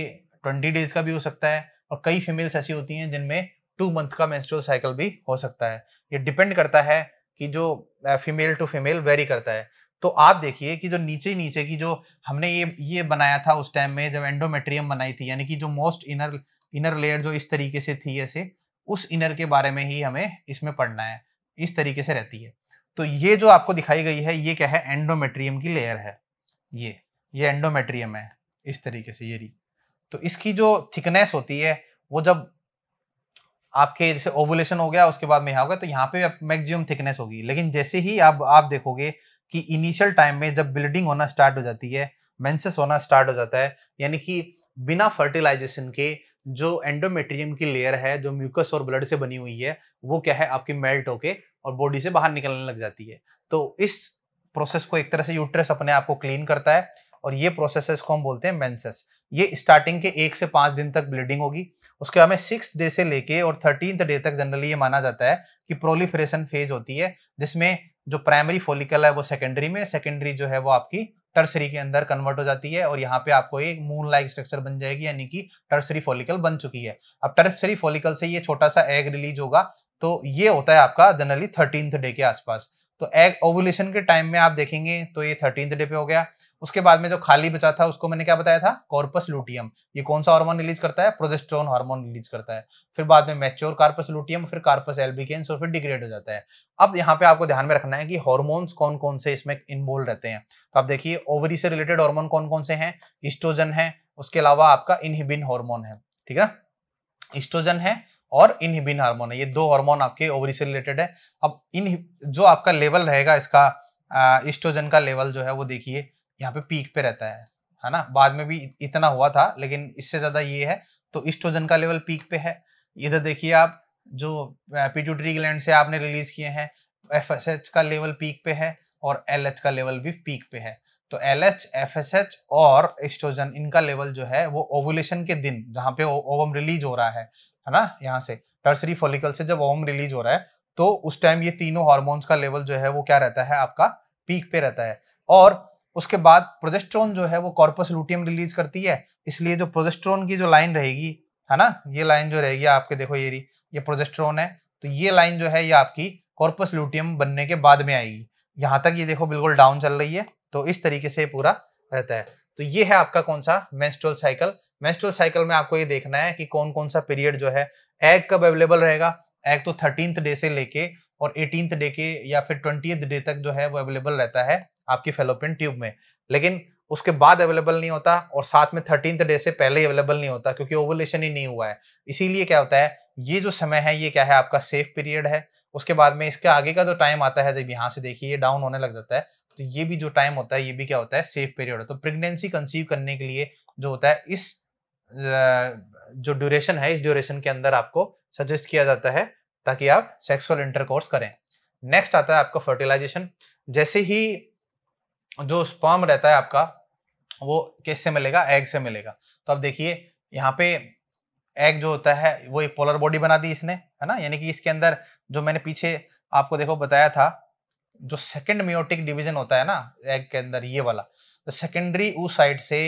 20 डेज का भी हो सकता है और कई फीमेल्स ऐसी होती हैं जिनमें टू मंथ का मेस्ट्रल साइकिल भी हो सकता है ये डिपेंड करता है कि जो फीमेल टू फीमेल वेरी करता है तो आप देखिए कि जो नीचे नीचे की जो हमने ये ये बनाया था उस टाइम में जब एंडोमेट्रियम बनाई थी यानी कि जो मोस्ट इनर इनर लेयर जो इस तरीके से थी ऐसे उस इनर के बारे में ही हमें इसमें पढ़ना है इस तरीके से रहती है तो ये जो आपको दिखाई गई है ये क्या है एंडोमेट्रियम की लेयर है ये ये एंडोमेट्रियम है इस तरीके से ये री तो इसकी जो थिकनेस होती है वो जब आपके जैसे ओवुलेशन हो गया उसके बाद में यहाँ होगा तो यहाँ पे मैक्सिमम थिकनेस होगी लेकिन जैसे ही आप आप देखोगे कि इनिशियल टाइम में जब ब्लीडिंग होना स्टार्ट हो जाती है मेंसेस होना स्टार्ट हो जाता है यानी कि बिना फर्टिलाइजेशन के जो एंडोमेट्रियम की लेयर है जो म्यूकस और ब्लड से बनी हुई है वो क्या है आपकी मेल्ट होके और बॉडी से बाहर निकलने लग जाती है तो इस प्रोसेस को एक तरह से यूट्रस अपने आप को क्लीन करता है और ये प्रोसेस को हम बोलते हैं मेंसेस ये स्टार्टिंग के एक से पाँच दिन तक ब्लीडिंग होगी उसके बाद में सिक्स डे से लेके और थर्टीन डे तक जनरली ये माना जाता है कि प्रोलीफ्रेशन फेज होती है जिसमें जो प्राइमरी फोलिकल है वो सेकेंडरी में सेकेंडरी जो है वो आपकी टर्सरी के अंदर कन्वर्ट हो जाती है और यहाँ पे आपको एक मून लाइक स्ट्रक्चर बन जाएगी यानी कि टर्सरी फोलिकल बन चुकी है अब टर्सरी फोलिकल से ये छोटा सा एग रिलीज होगा तो ये होता है आपका जनरली थर्टींथ डे के आसपास तो एग ओवुलेशन के टाइम में आप देखेंगे तो ये थर्टींथ डे पे हो गया उसके बाद में जो खाली बचा था उसको मैंने क्या बताया था कॉर्पस लूटियम ये कौन सा हार्मोन रिलीज करता है प्रोजेस्ट्रोन हार्मोन रिलीज करता है फिर बाद में मैच्योर कार्पस लुटियम फिर कार्पस एल्बिकेंस और फिर डिग्रेड हो जाता है अब यहाँ पे आपको ध्यान में रखना है कि हॉर्मोन्स कौन कौन से इसमें इन्वॉल्व रहते हैं तो आप देखिए ओवरी से रिलेटेड हॉर्मोन कौन कौन से हैं इस्ट्रोजन है उसके अलावा आपका इनहिबिन हॉर्मोन है ठीक है इस्ट्रोजन है और इनहिबिन हार्मोन है ये दो हार्मोन आपके ओवरी से रिलेटेड है अब इन जो आपका लेवल रहेगा इसका इस्ट्रोजन का लेवल जो है वो देखिए यहाँ पे पीक पे रहता है है ना बाद में भी इतना हुआ था लेकिन इससे ज़्यादा ये है तो इस्ट्रोजन का लेवल पीक पे है इधर देखिए आप जो पिट्यूटरी ग्लैंड से आपने रिलीज किए हैं एफ का लेवल पीक पे है और एल का लेवल भी पीक पे है तो एल एच और एस्ट्रोजन इनका लेवल जो है वो ओवुलेशन के दिन जहाँ पे ओवम रिलीज हो रहा है है ना यहाँ से टर्सरी फोलिकल से जब ओवम रिलीज हो रहा है तो उस टाइम ये तीनों हार्मोन्स का लेवल जो है वो क्या रहता है आपका पीक पे रहता है और उसके बाद प्रोजेस्ट्रोन जो है वो कॉर्पस लूटियम रिलीज करती है इसलिए जो प्रोजेस्ट्रोन की जो लाइन रहेगी है ना ये लाइन जो रहेगी आपके देखो ये ये प्रोजेस्ट्रोन है तो ये लाइन जो है ये आपकी कॉर्पस लूटियम बनने के बाद में आएगी यहाँ तक ये देखो बिल्कुल डाउन चल रही है तो इस तरीके से पूरा रहता है तो ये है आपका कौन सा मेस्ट्रोल साइकिल मेस्ट्रोल साइकिल में आपको ये देखना है कि कौन कौन सा पीरियड जो है एग कब अवेलेबल रहेगा एग तो थर्टींथ डे से लेके और एटीनथ डे के या फिर ट्वेंटी डे तक जो है वो अवेलेबल रहता है आपकी फेलोपियन ट्यूब में लेकिन उसके बाद अवेलेबल नहीं होता और साथ में थर्टीन डे से पहले ही अवेलेबल नहीं होता क्योंकि ओवलेशन ही नहीं हुआ है इसीलिए क्या होता है ये जो समय है ये क्या है आपका सेफ पीरियड है उसके बाद में इसके आगे का जो टाइम आता है जब यहाँ से देखिए ये डाउन होने लग जाता है तो ये भी जो टाइम होता है ये भी क्या होता है सेफ पीरियड होता है तो प्रेगनेंसी कंसीव करने के लिए जो होता है इस जो ड्यूरेशन है इस ड्यूरेशन के अंदर आपको सजेस्ट किया जाता है ताकि आप सेक्सुअल इंटरकोर्स करें नेक्स्ट आता है आपका फर्टिलाइजेशन जैसे ही जो स्पर्म रहता है आपका वो किससे मिलेगा एग से मिलेगा तो आप देखिए यहाँ पे एग जो होता है वो एक पोलर बॉडी बना दी इसने है ना यानी कि इसके अंदर जो मैंने पीछे आपको देखो बताया था जो सेकेंड मियोटिक डिवीजन होता है ना एग के अंदर ये वाला तो सेकेंडरी ऊ साइड से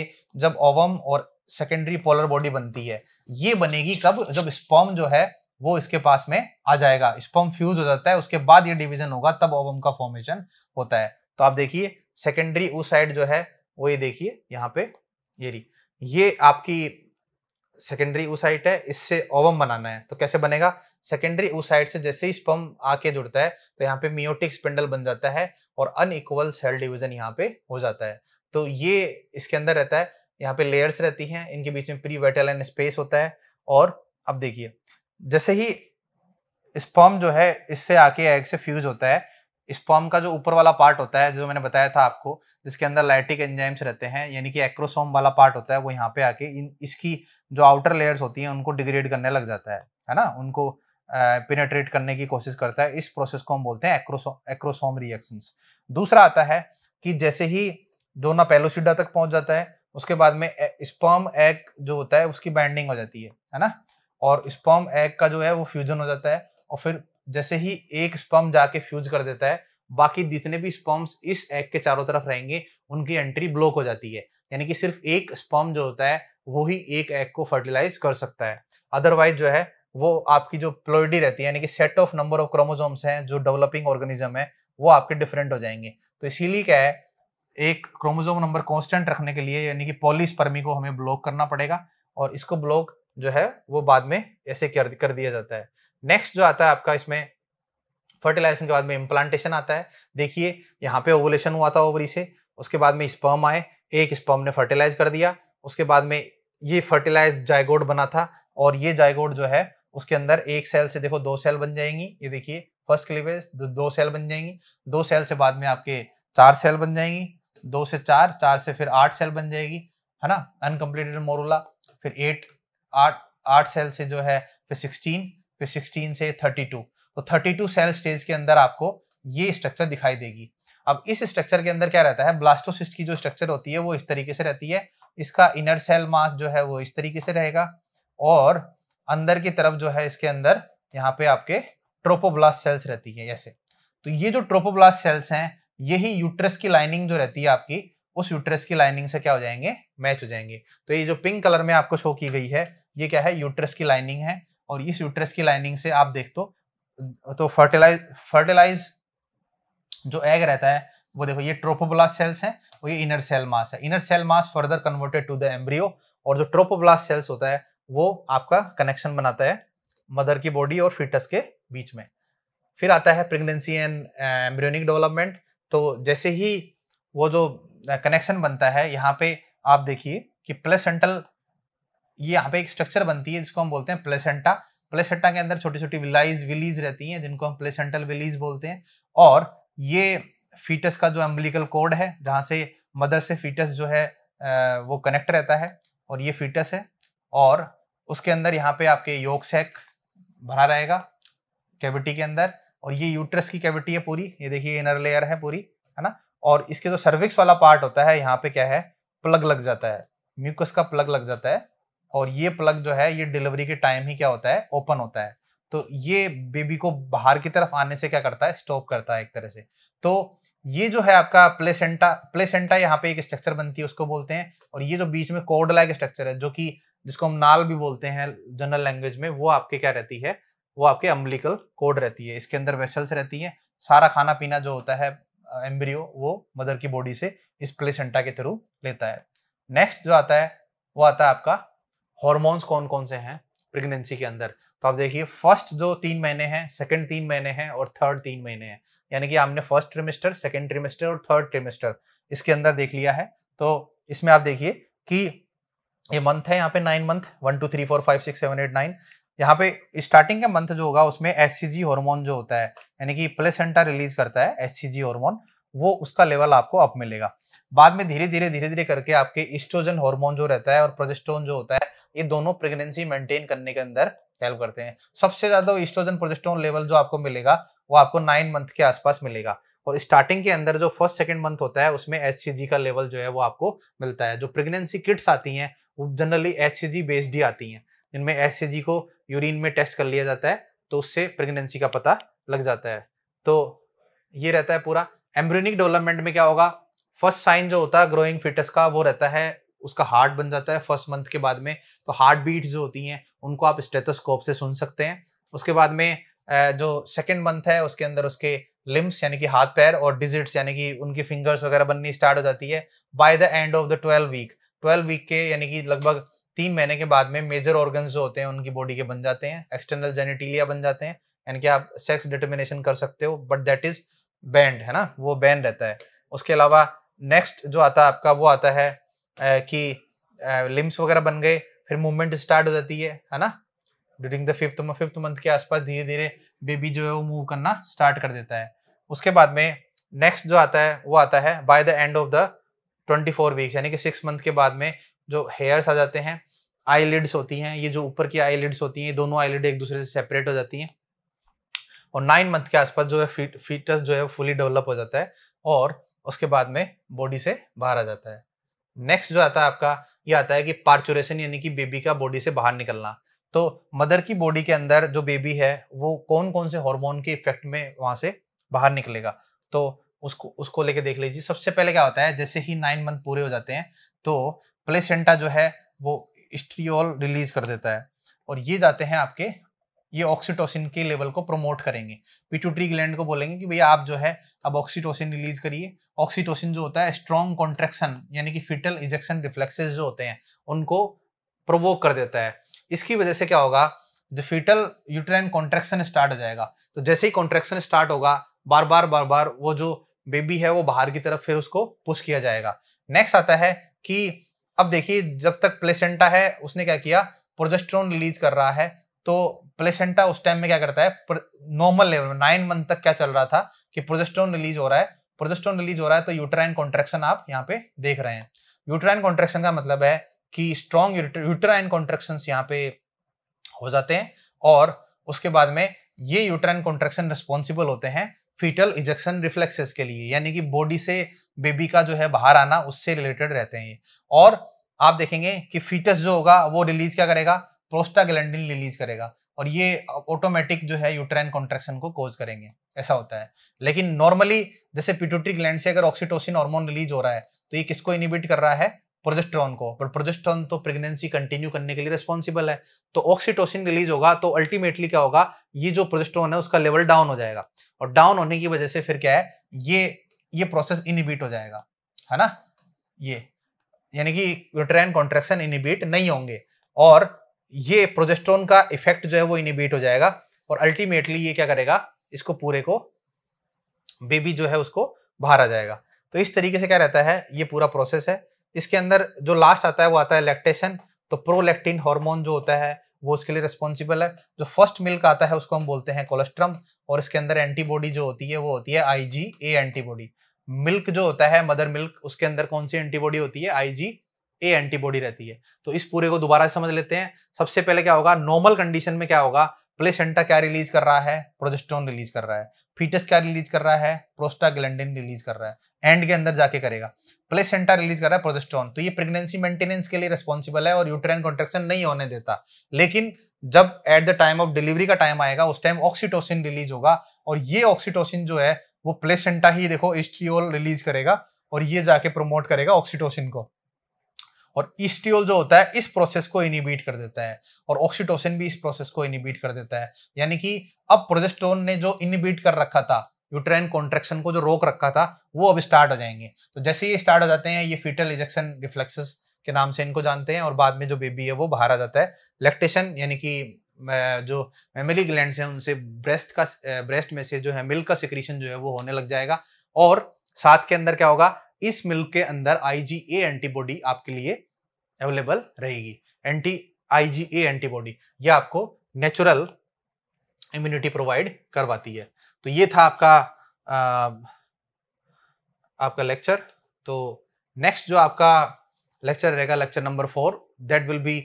जब ओवम और सेकेंडरी पोलर बॉडी बनती है ये बनेगी कब जब स्पर्म जो है वो इसके पास में आ जाएगा स्पर्म फ्यूज हो जाता है उसके बाद ये डिवीजन होगा तब ओवम का फॉर्मेशन होता है तो आप देखिए सेकेंडरी ऊ साइड जो है वो ये देखिए यहाँ पे ये रही ये आपकी सेकेंडरी ऊ साइड है इससे ओवम बनाना है तो कैसे बनेगा सेकेंडरी वो साइड से जैसे ही स्पम आके जुड़ता है तो यहाँ पे मियोटिक स्पिंडल बन जाता है और अनइक्वल सेल डिविजन यहाँ पे हो जाता है तो ये इसके अंदर रहता है यहाँ पे लेयर्स रहती हैं इनके बीच में प्री एंड स्पेस होता है और अब देखिए जैसे ही स्पम जो है इससे आके एग से फ्यूज होता है स्पॉम का जो ऊपर वाला पार्ट होता है जो मैंने बताया था आपको जिसके अंदर लाइटिक एंजाइम्स रहते हैं यानी कि एक्रोसोम वाला पार्ट होता है वो यहाँ पे आके इन इसकी जो आउटर लेयर्स होती हैं उनको डिग्रेड करने लग जाता है है ना उनको पिनेट्रेट करने की कोशिश करता है इस प्रोसेस को हम बोलते हैं एक्रोसोम एक्रोसोम रिएक्शंस दूसरा आता है कि जैसे ही जो ना पेलोसिडा तक पहुंच जाता है उसके बाद में स्पर्म एग जो होता है उसकी बाइंडिंग हो जाती है है ना और स्पर्म एग का जो है वो फ्यूजन हो जाता है और फिर जैसे ही एक स्पम जाके फ्यूज कर देता है बाकी जितने भी स्पम्स इस एग के चारों तरफ रहेंगे उनकी एंट्री ब्लॉक हो जाती है यानी कि सिर्फ एक स्पम जो होता है वो ही एक एग को फर्टिलाइज कर सकता है अदरवाइज जो है वो आपकी जो प्लोइडी रहती है यानी कि set of number of chromosomes हैं जो डेवलपिंग ऑर्गेनिज्म है वो आपके डिफरेंट हो जाएंगे तो इसीलिए क्या है एक क्रोमोजोम नंबर कांस्टेंट रखने के लिए यानी कि परमी को हमें ब्लॉक करना पड़ेगा और इसको ब्लॉक जो है वो बाद में ऐसे कर दिया जाता है नेक्स्ट जो आता है आपका इसमें फर्टिलाइजेशन के बाद में इम्प्लांटेशन आता है देखिए यहाँ पे ओवुलेशन हुआ था ओवरी से उसके बाद में स्पर्म आए एक स्पर्म ने फर्टिलाइज कर दिया उसके बाद में ये फर्टिलाइज जायगोड बना था और ये जायगोड जो है उसके अंदर एक सेल से देखो दो सेल बन जाएंगी ये देखिए फर्स्ट क्लिवेज दो सेल बन जाएंगी दो सेल से बाद में आपके चार सेल बन जाएंगी दो से चार चार से फिर आठ सेल बन जाएगी है ना अनकम्प्लीटेड मोरूला फिर एट आठ आठ सेल से जो है फिर सिक्सटीन फिर 16 से 32 तो 32 सेल स्टेज के अंदर आपको ये स्ट्रक्चर दिखाई देगी अब इस स्ट्रक्चर के अंदर क्या रहता है ब्लास्टोसिस्ट की जो स्ट्रक्चर होती है वो इस तरीके से रहती है इसका इनर सेल मास जो है वो इस तरीके से रहेगा और अंदर की तरफ जो है इसके अंदर यहाँ पे आपके ट्रोपोब्लास्ट सेल्स रहती है ऐसे तो ये जो ट्रोपोब्लास्ट सेल्स हैं यही यूट्रस की लाइनिंग जो रहती है आपकी उस यूट्रस की लाइनिंग से क्या हो जाएंगे मैच हो जाएंगे तो ये जो पिंक कलर में आपको शो की गई है ये क्या है यूट्रस की लाइनिंग है और इस यूट्रस की लाइनिंग से आप देख तो तो फर्टिलाइज फर्टिलाइज जो एग रहता है वो देखो ये ट्रोपोब्लास्ट सेल्स हैं और ये इनर सेल मास है inner cell mass further converted to the embryo और जो ट्रोपोब्लास्ट सेल्स होता है वो आपका कनेक्शन बनाता है मदर की बॉडी और फिटस के बीच में फिर आता है प्रेगनेंसी एंड एम्ब्रियोनिक डेवलपमेंट तो जैसे ही वो जो कनेक्शन uh, बनता है यहाँ पे आप देखिए कि प्लेसेंटल ये यहाँ पे एक स्ट्रक्चर बनती है जिसको हम बोलते हैं प्लेसेंटा प्लेसेंटा के अंदर छोटी छोटी विलाइज विलीज रहती हैं जिनको हम प्लेसेंटल विलीज बोलते हैं और ये फीटस का जो एम्बलिकल कोड है जहाँ से मदर से फीटस जो है वो कनेक्ट रहता है और ये फीटस है और उसके अंदर यहाँ पे आपके योग सेक भरा रहेगा कैविटी के अंदर और ये यूट्रस की कैविटी है पूरी ये देखिए इनर लेयर है पूरी है ना और इसके जो सर्विक्स वाला पार्ट होता है यहाँ पे क्या है प्लग लग जाता है म्यूकस का प्लग लग जाता है और ये प्लग जो है ये डिलीवरी के टाइम ही क्या होता है ओपन होता है तो ये बेबी को बाहर की तरफ आने से क्या करता है स्टॉप करता है एक तरह से तो ये जो है आपका प्लेसेंटा प्लेसेंटा यहाँ पे एक स्ट्रक्चर बनती है उसको बोलते हैं और ये जो बीच में कोड लाइक स्ट्रक्चर है जो कि जिसको हम नाल भी बोलते हैं जनरल लैंग्वेज में वो आपके क्या रहती है वो आपके अम्बलिकल कोड रहती है इसके अंदर वेसल्स रहती है सारा खाना पीना जो होता है एम्ब्रियो वो मदर की बॉडी से इस प्लेसेंटा के थ्रू लेता है नेक्स्ट जो आता है वो आता है आपका हॉर्मोन्स कौन कौन से हैं प्रेगनेंसी के अंदर तो आप देखिए फर्स्ट जो तीन महीने हैं सेकंड तीन महीने हैं और थर्ड तीन महीने हैं यानी कि आपने फर्स्ट ट्रिमेस्टर सेकंड ट्रिमेस्टर और थर्ड ट्रिमेस्टर इसके अंदर देख लिया है तो इसमें आप देखिए कि ये मंथ है यहाँ पे nine month one two three four five six seven eight nine यहाँ पे स्टार्टिंग का मंथ जो होगा उसमें एस हार्मोन जो होता है यानी कि प्लेसेंटा रिलीज करता है एस हार्मोन वो उसका लेवल आपको अप मिलेगा बाद में धीरे धीरे धीरे धीरे करके आपके इस्ट्रोजन हार्मोन जो रहता है और प्रोजेस्टोन जो होता है ये दोनों प्रेगनेंसी मेंटेन करने के अंदर हेल्प करते हैं सबसे ज्यादा ईस्ट्रोजन प्रोजेस्टोन लेवल जो आपको मिलेगा वो आपको नाइन मंथ के आसपास मिलेगा और स्टार्टिंग के अंदर जो फर्स्ट सेकेंड मंथ होता है उसमें एच का लेवल जो है वो आपको मिलता है जो प्रेगनेंसी किट्स आती हैं वो जनरली एच बेस्ड ही आती हैं जिनमें एच को यूरिन में टेस्ट कर लिया जाता है तो उससे प्रेगनेंसी का पता लग जाता है तो ये रहता है पूरा एम्ब्रोनिक डेवलपमेंट में क्या होगा फर्स्ट साइन जो होता है ग्रोइंग फिटस का वो रहता है उसका हार्ट बन जाता है फर्स्ट मंथ के बाद में तो हार्ट बीट जो होती हैं उनको आप स्टेथोस्कोप से सुन सकते हैं उसके बाद में जो सेकेंड मंथ है उसके अंदर उसके लिम्स यानी कि हाथ पैर और डिजिट्स यानी कि उनकी फिंगर्स वगैरह बननी स्टार्ट हो जाती है by the end of the twelve week twelve week के यानी कि लगभग तीन महीने के बाद में मेजर ऑर्गन्स जो होते हैं उनकी बॉडी के बन जाते हैं एक्सटर्नल जेनेटीलिया बन जाते हैं यानी कि आप सेक्स डिटर्मिनेशन कर सकते हो बट दैट इज बैंड है ना वो बैंड रहता है उसके अलावा नेक्स्ट जो आता है आपका वो आता है आ, कि लिम्स वगैरह बन गए फिर मूवमेंट स्टार्ट हो जाती है है ना during the fifth fifth month के आसपास धीरे धीरे बेबी जो है वो मूव करना स्टार्ट कर देता है उसके बाद में नेक्स्ट जो आता है वो आता है by the end of the twenty four weeks यानी कि सिक्स मंथ के बाद में जो हेयर्स आ जाते हैं लिड्स होती हैं ये जो ऊपर की लिड्स होती हैं ये दोनों लिड एक दूसरे से सेपरेट हो जाती हैं और नाइन मंथ के आसपास जो है फीटस जो है फुली डेवलप हो जाता है और उसके बाद में बॉडी से बाहर आ जाता है नेक्स्ट जो आता है आपका ये आता है कि पार्चुरेशन यानी कि बेबी का बॉडी से बाहर निकलना तो मदर की बॉडी के अंदर जो बेबी है वो कौन कौन से हार्मोन के इफेक्ट में वहां से बाहर निकलेगा तो उसको उसको लेके देख लीजिए सबसे पहले क्या होता है जैसे ही नाइन मंथ पूरे हो जाते हैं तो प्लेसेंटा जो है वो स्ट्रियोल रिलीज कर देता है और ये जाते हैं आपके ये ऑक्सीटोसिन के लेवल को प्रमोट करेंगे पिट्यूटरी ग्लैंड को बोलेंगे कि भैया आप जो है अब ऑक्सीटोसिन रिलीज करिए ऑक्सीटोसिन जो होता है स्ट्रॉन्ग कॉन्ट्रेक्शन यानी कि फिटल इजेक्शन रिफ्लेक्सेस जो होते हैं उनको प्रोवोक कर देता है इसकी वजह से क्या होगा जो फिटल यूट्राइन कॉन्ट्रेक्शन स्टार्ट हो जाएगा तो जैसे ही कॉन्ट्रेक्शन स्टार्ट होगा बार बार बार बार वो जो बेबी है वो बाहर की तरफ फिर उसको पुश किया जाएगा नेक्स्ट आता है कि अब देखिए जब तक प्लेसेंटा है उसने क्या किया प्रोजेस्ट्रॉन रिलीज कर रहा है तो प्लेसेंटा उस टाइम में क्या करता है नॉर्मल लेवल में नाइन मंथ तक क्या चल रहा था कि प्रोजेस्टोन रिलीज हो रहा है प्रोजेस्टोन रिलीज हो रहा है तो यूट्राइन कॉन्ट्रेक्शन आप यहाँ पे देख रहे हैं यूट्राइन कॉन्ट्रेक्शन का मतलब है कि स्ट्रॉन्ग यूट्राइन कॉन्ट्रेक्शन यहाँ पे हो जाते हैं और उसके बाद में ये यूट्राइन कॉन्ट्रेक्शन रिस्पॉन्सिबल होते हैं फीटल इजेक्शन रिफ्लेक्सेस के लिए यानी कि बॉडी से बेबी का जो है बाहर आना उससे रिलेटेड रहते हैं ये और आप देखेंगे कि फीटस जो होगा वो रिलीज क्या करेगा प्रोस्टाग्लैंडिन रिलीज करेगा और ये ऑटोमेटिक जो है यूट्राइन कॉन्ट्रेक्शन को कोज करेंगे ऐसा होता है लेकिन नॉर्मली जैसे पिट्यूटरी ग्लैंड से अगर ऑक्सीटोसिन हार्मोन रिलीज हो रहा है तो ये किसको इनिबिट कर रहा है प्रोजेस्ट्रॉन को पर प्रोजेस्ट्रॉन तो प्रेगनेंसी कंटिन्यू करने के लिए रिस्पॉन्सिबल है तो ऑक्सीटोसिन रिलीज होगा तो अल्टीमेटली क्या होगा ये जो प्रोजेस्ट्रॉन है उसका लेवल डाउन हो जाएगा और डाउन होने की वजह से फिर क्या है ये ये प्रोसेस इनिबिट हो जाएगा है ना ये यानी कि यूट्राइन कॉन्ट्रेक्शन इनिबिट नहीं होंगे और ये प्रोजेस्ट्रोन का इफेक्ट जो है वो इनिबेट हो जाएगा और अल्टीमेटली ये क्या करेगा इसको पूरे को बेबी जो है उसको बाहर आ जाएगा तो इस तरीके से क्या रहता है ये पूरा प्रोसेस है इसके अंदर जो लास्ट आता है वो आता है लैक्टेशन तो प्रोलैक्टिन हार्मोन जो होता है वो उसके लिए रिस्पॉन्सिबल है जो फर्स्ट मिल्क आता है उसको हम बोलते हैं कोलेस्ट्रम और इसके अंदर एंटीबॉडी जो होती है वो होती है आई जी ए एंटीबॉडी मिल्क जो होता है मदर मिल्क उसके अंदर कौन सी एंटीबॉडी होती है आई जी ए एंटीबॉडी रहती है तो इस पूरे को दोबारा समझ लेते हैं सबसे पहले क्या होगा नॉर्मल कंडीशन में क्या होगा प्लेसेंटा क्या रिलीज कर रहा है प्रोजेस्टोन रिलीज कर रहा है फीटस क्या रिलीज कर रहा है प्रोस्टाग्लैंडिन रिलीज कर रहा है एंड के अंदर जाके करेगा प्लेसेंटा रिलीज कर रहा है प्रोजेस्टोन तो ये प्रेगनेंसी मेंटेनेंस के लिए रिस्पॉन्सिबल है और यूट्राइन कॉन्ट्रेक्शन नहीं होने देता लेकिन जब at the time of delivery का टाइम आएगा उस टाइम ऑक्सीटोसिन रिलीज होगा और ये ऑक्सीटोसिन जो है वो प्लेसेंटा ही देखो इस्ट्रियोल रिलीज करेगा और ये जाके प्रमोट करेगा ऑक्सीटोसिन को और ईस्टियोल जो होता है इस प्रोसेस को इनिबीट कर देता है और ऑक्सीटोसिन भी इस प्रोसेस को इनिबीट कर देता है यानी कि अब प्रोजेस्ट्रोन ने जो इनिबीट कर रखा था यूट्रेन कॉन्ट्रेक्शन को जो रोक रखा था वो अब स्टार्ट हो जाएंगे तो जैसे ये स्टार्ट हो जाते हैं ये फीटल इजेक्शन रिफ्लेक्सेस के नाम से इनको जानते हैं और बाद में जो बेबी है वो बाहर आ जाता है लैक्टेशन यानी कि जो मेमली ग्लैंड है उनसे ब्रेस्ट का ब्रेस्ट में से जो है मिल्क का सिक्रीशन जो है वो होने लग जाएगा और साथ के अंदर क्या होगा इस मिल्क के अंदर आई एंटीबॉडी आपके लिए अवेलेबल रहेगी एंटी आई एंटीबॉडी ये आपको नेचुरल इम्यूनिटी प्रोवाइड करवाती है तो ये था आपका आ, आपका लेक्चर तो नेक्स्ट जो आपका लेक्चर रहेगा lecture number four that will be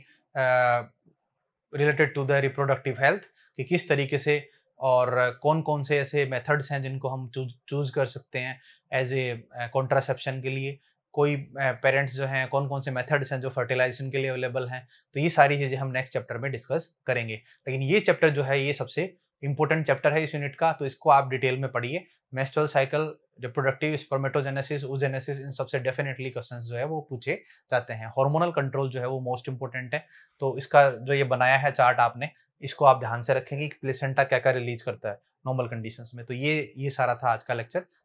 related to the reproductive health कि किस तरीके से और कौन कौन से ऐसे मेथड्स हैं जिनको हम चूज चूज कर सकते हैं एज ए कॉन्ट्रासेप्शन के लिए कोई पेरेंट्स uh, जो हैं कौन कौन से मेथड्स हैं जो फर्टिलाइजेशन के लिए अवेलेबल हैं तो ये सारी चीज़ें हम नेक्स्ट चैप्टर में डिस्कस करेंगे लेकिन ये चैप्टर जो है ये सबसे इंपॉर्टेंट चैप्टर है इस यूनिट का तो इसको आप डिटेल में पढ़िए menstrual cycle reproductive spermatogenesis oogenesis इन सबसे डेफिनेटली क्वेश्चन जो है वो पूछे जाते हैं हॉर्मोनल कंट्रोल जो है वो मोस्ट इंपॉर्टेंट है तो इसका जो ये बनाया है चार्ट आपने इसको आप ध्यान से रखेंगे कि प्लेसेंटा क्या क्या रिलीज करता है नॉर्मल कंडीशंस में तो ये ये सारा था आज का लेक्चर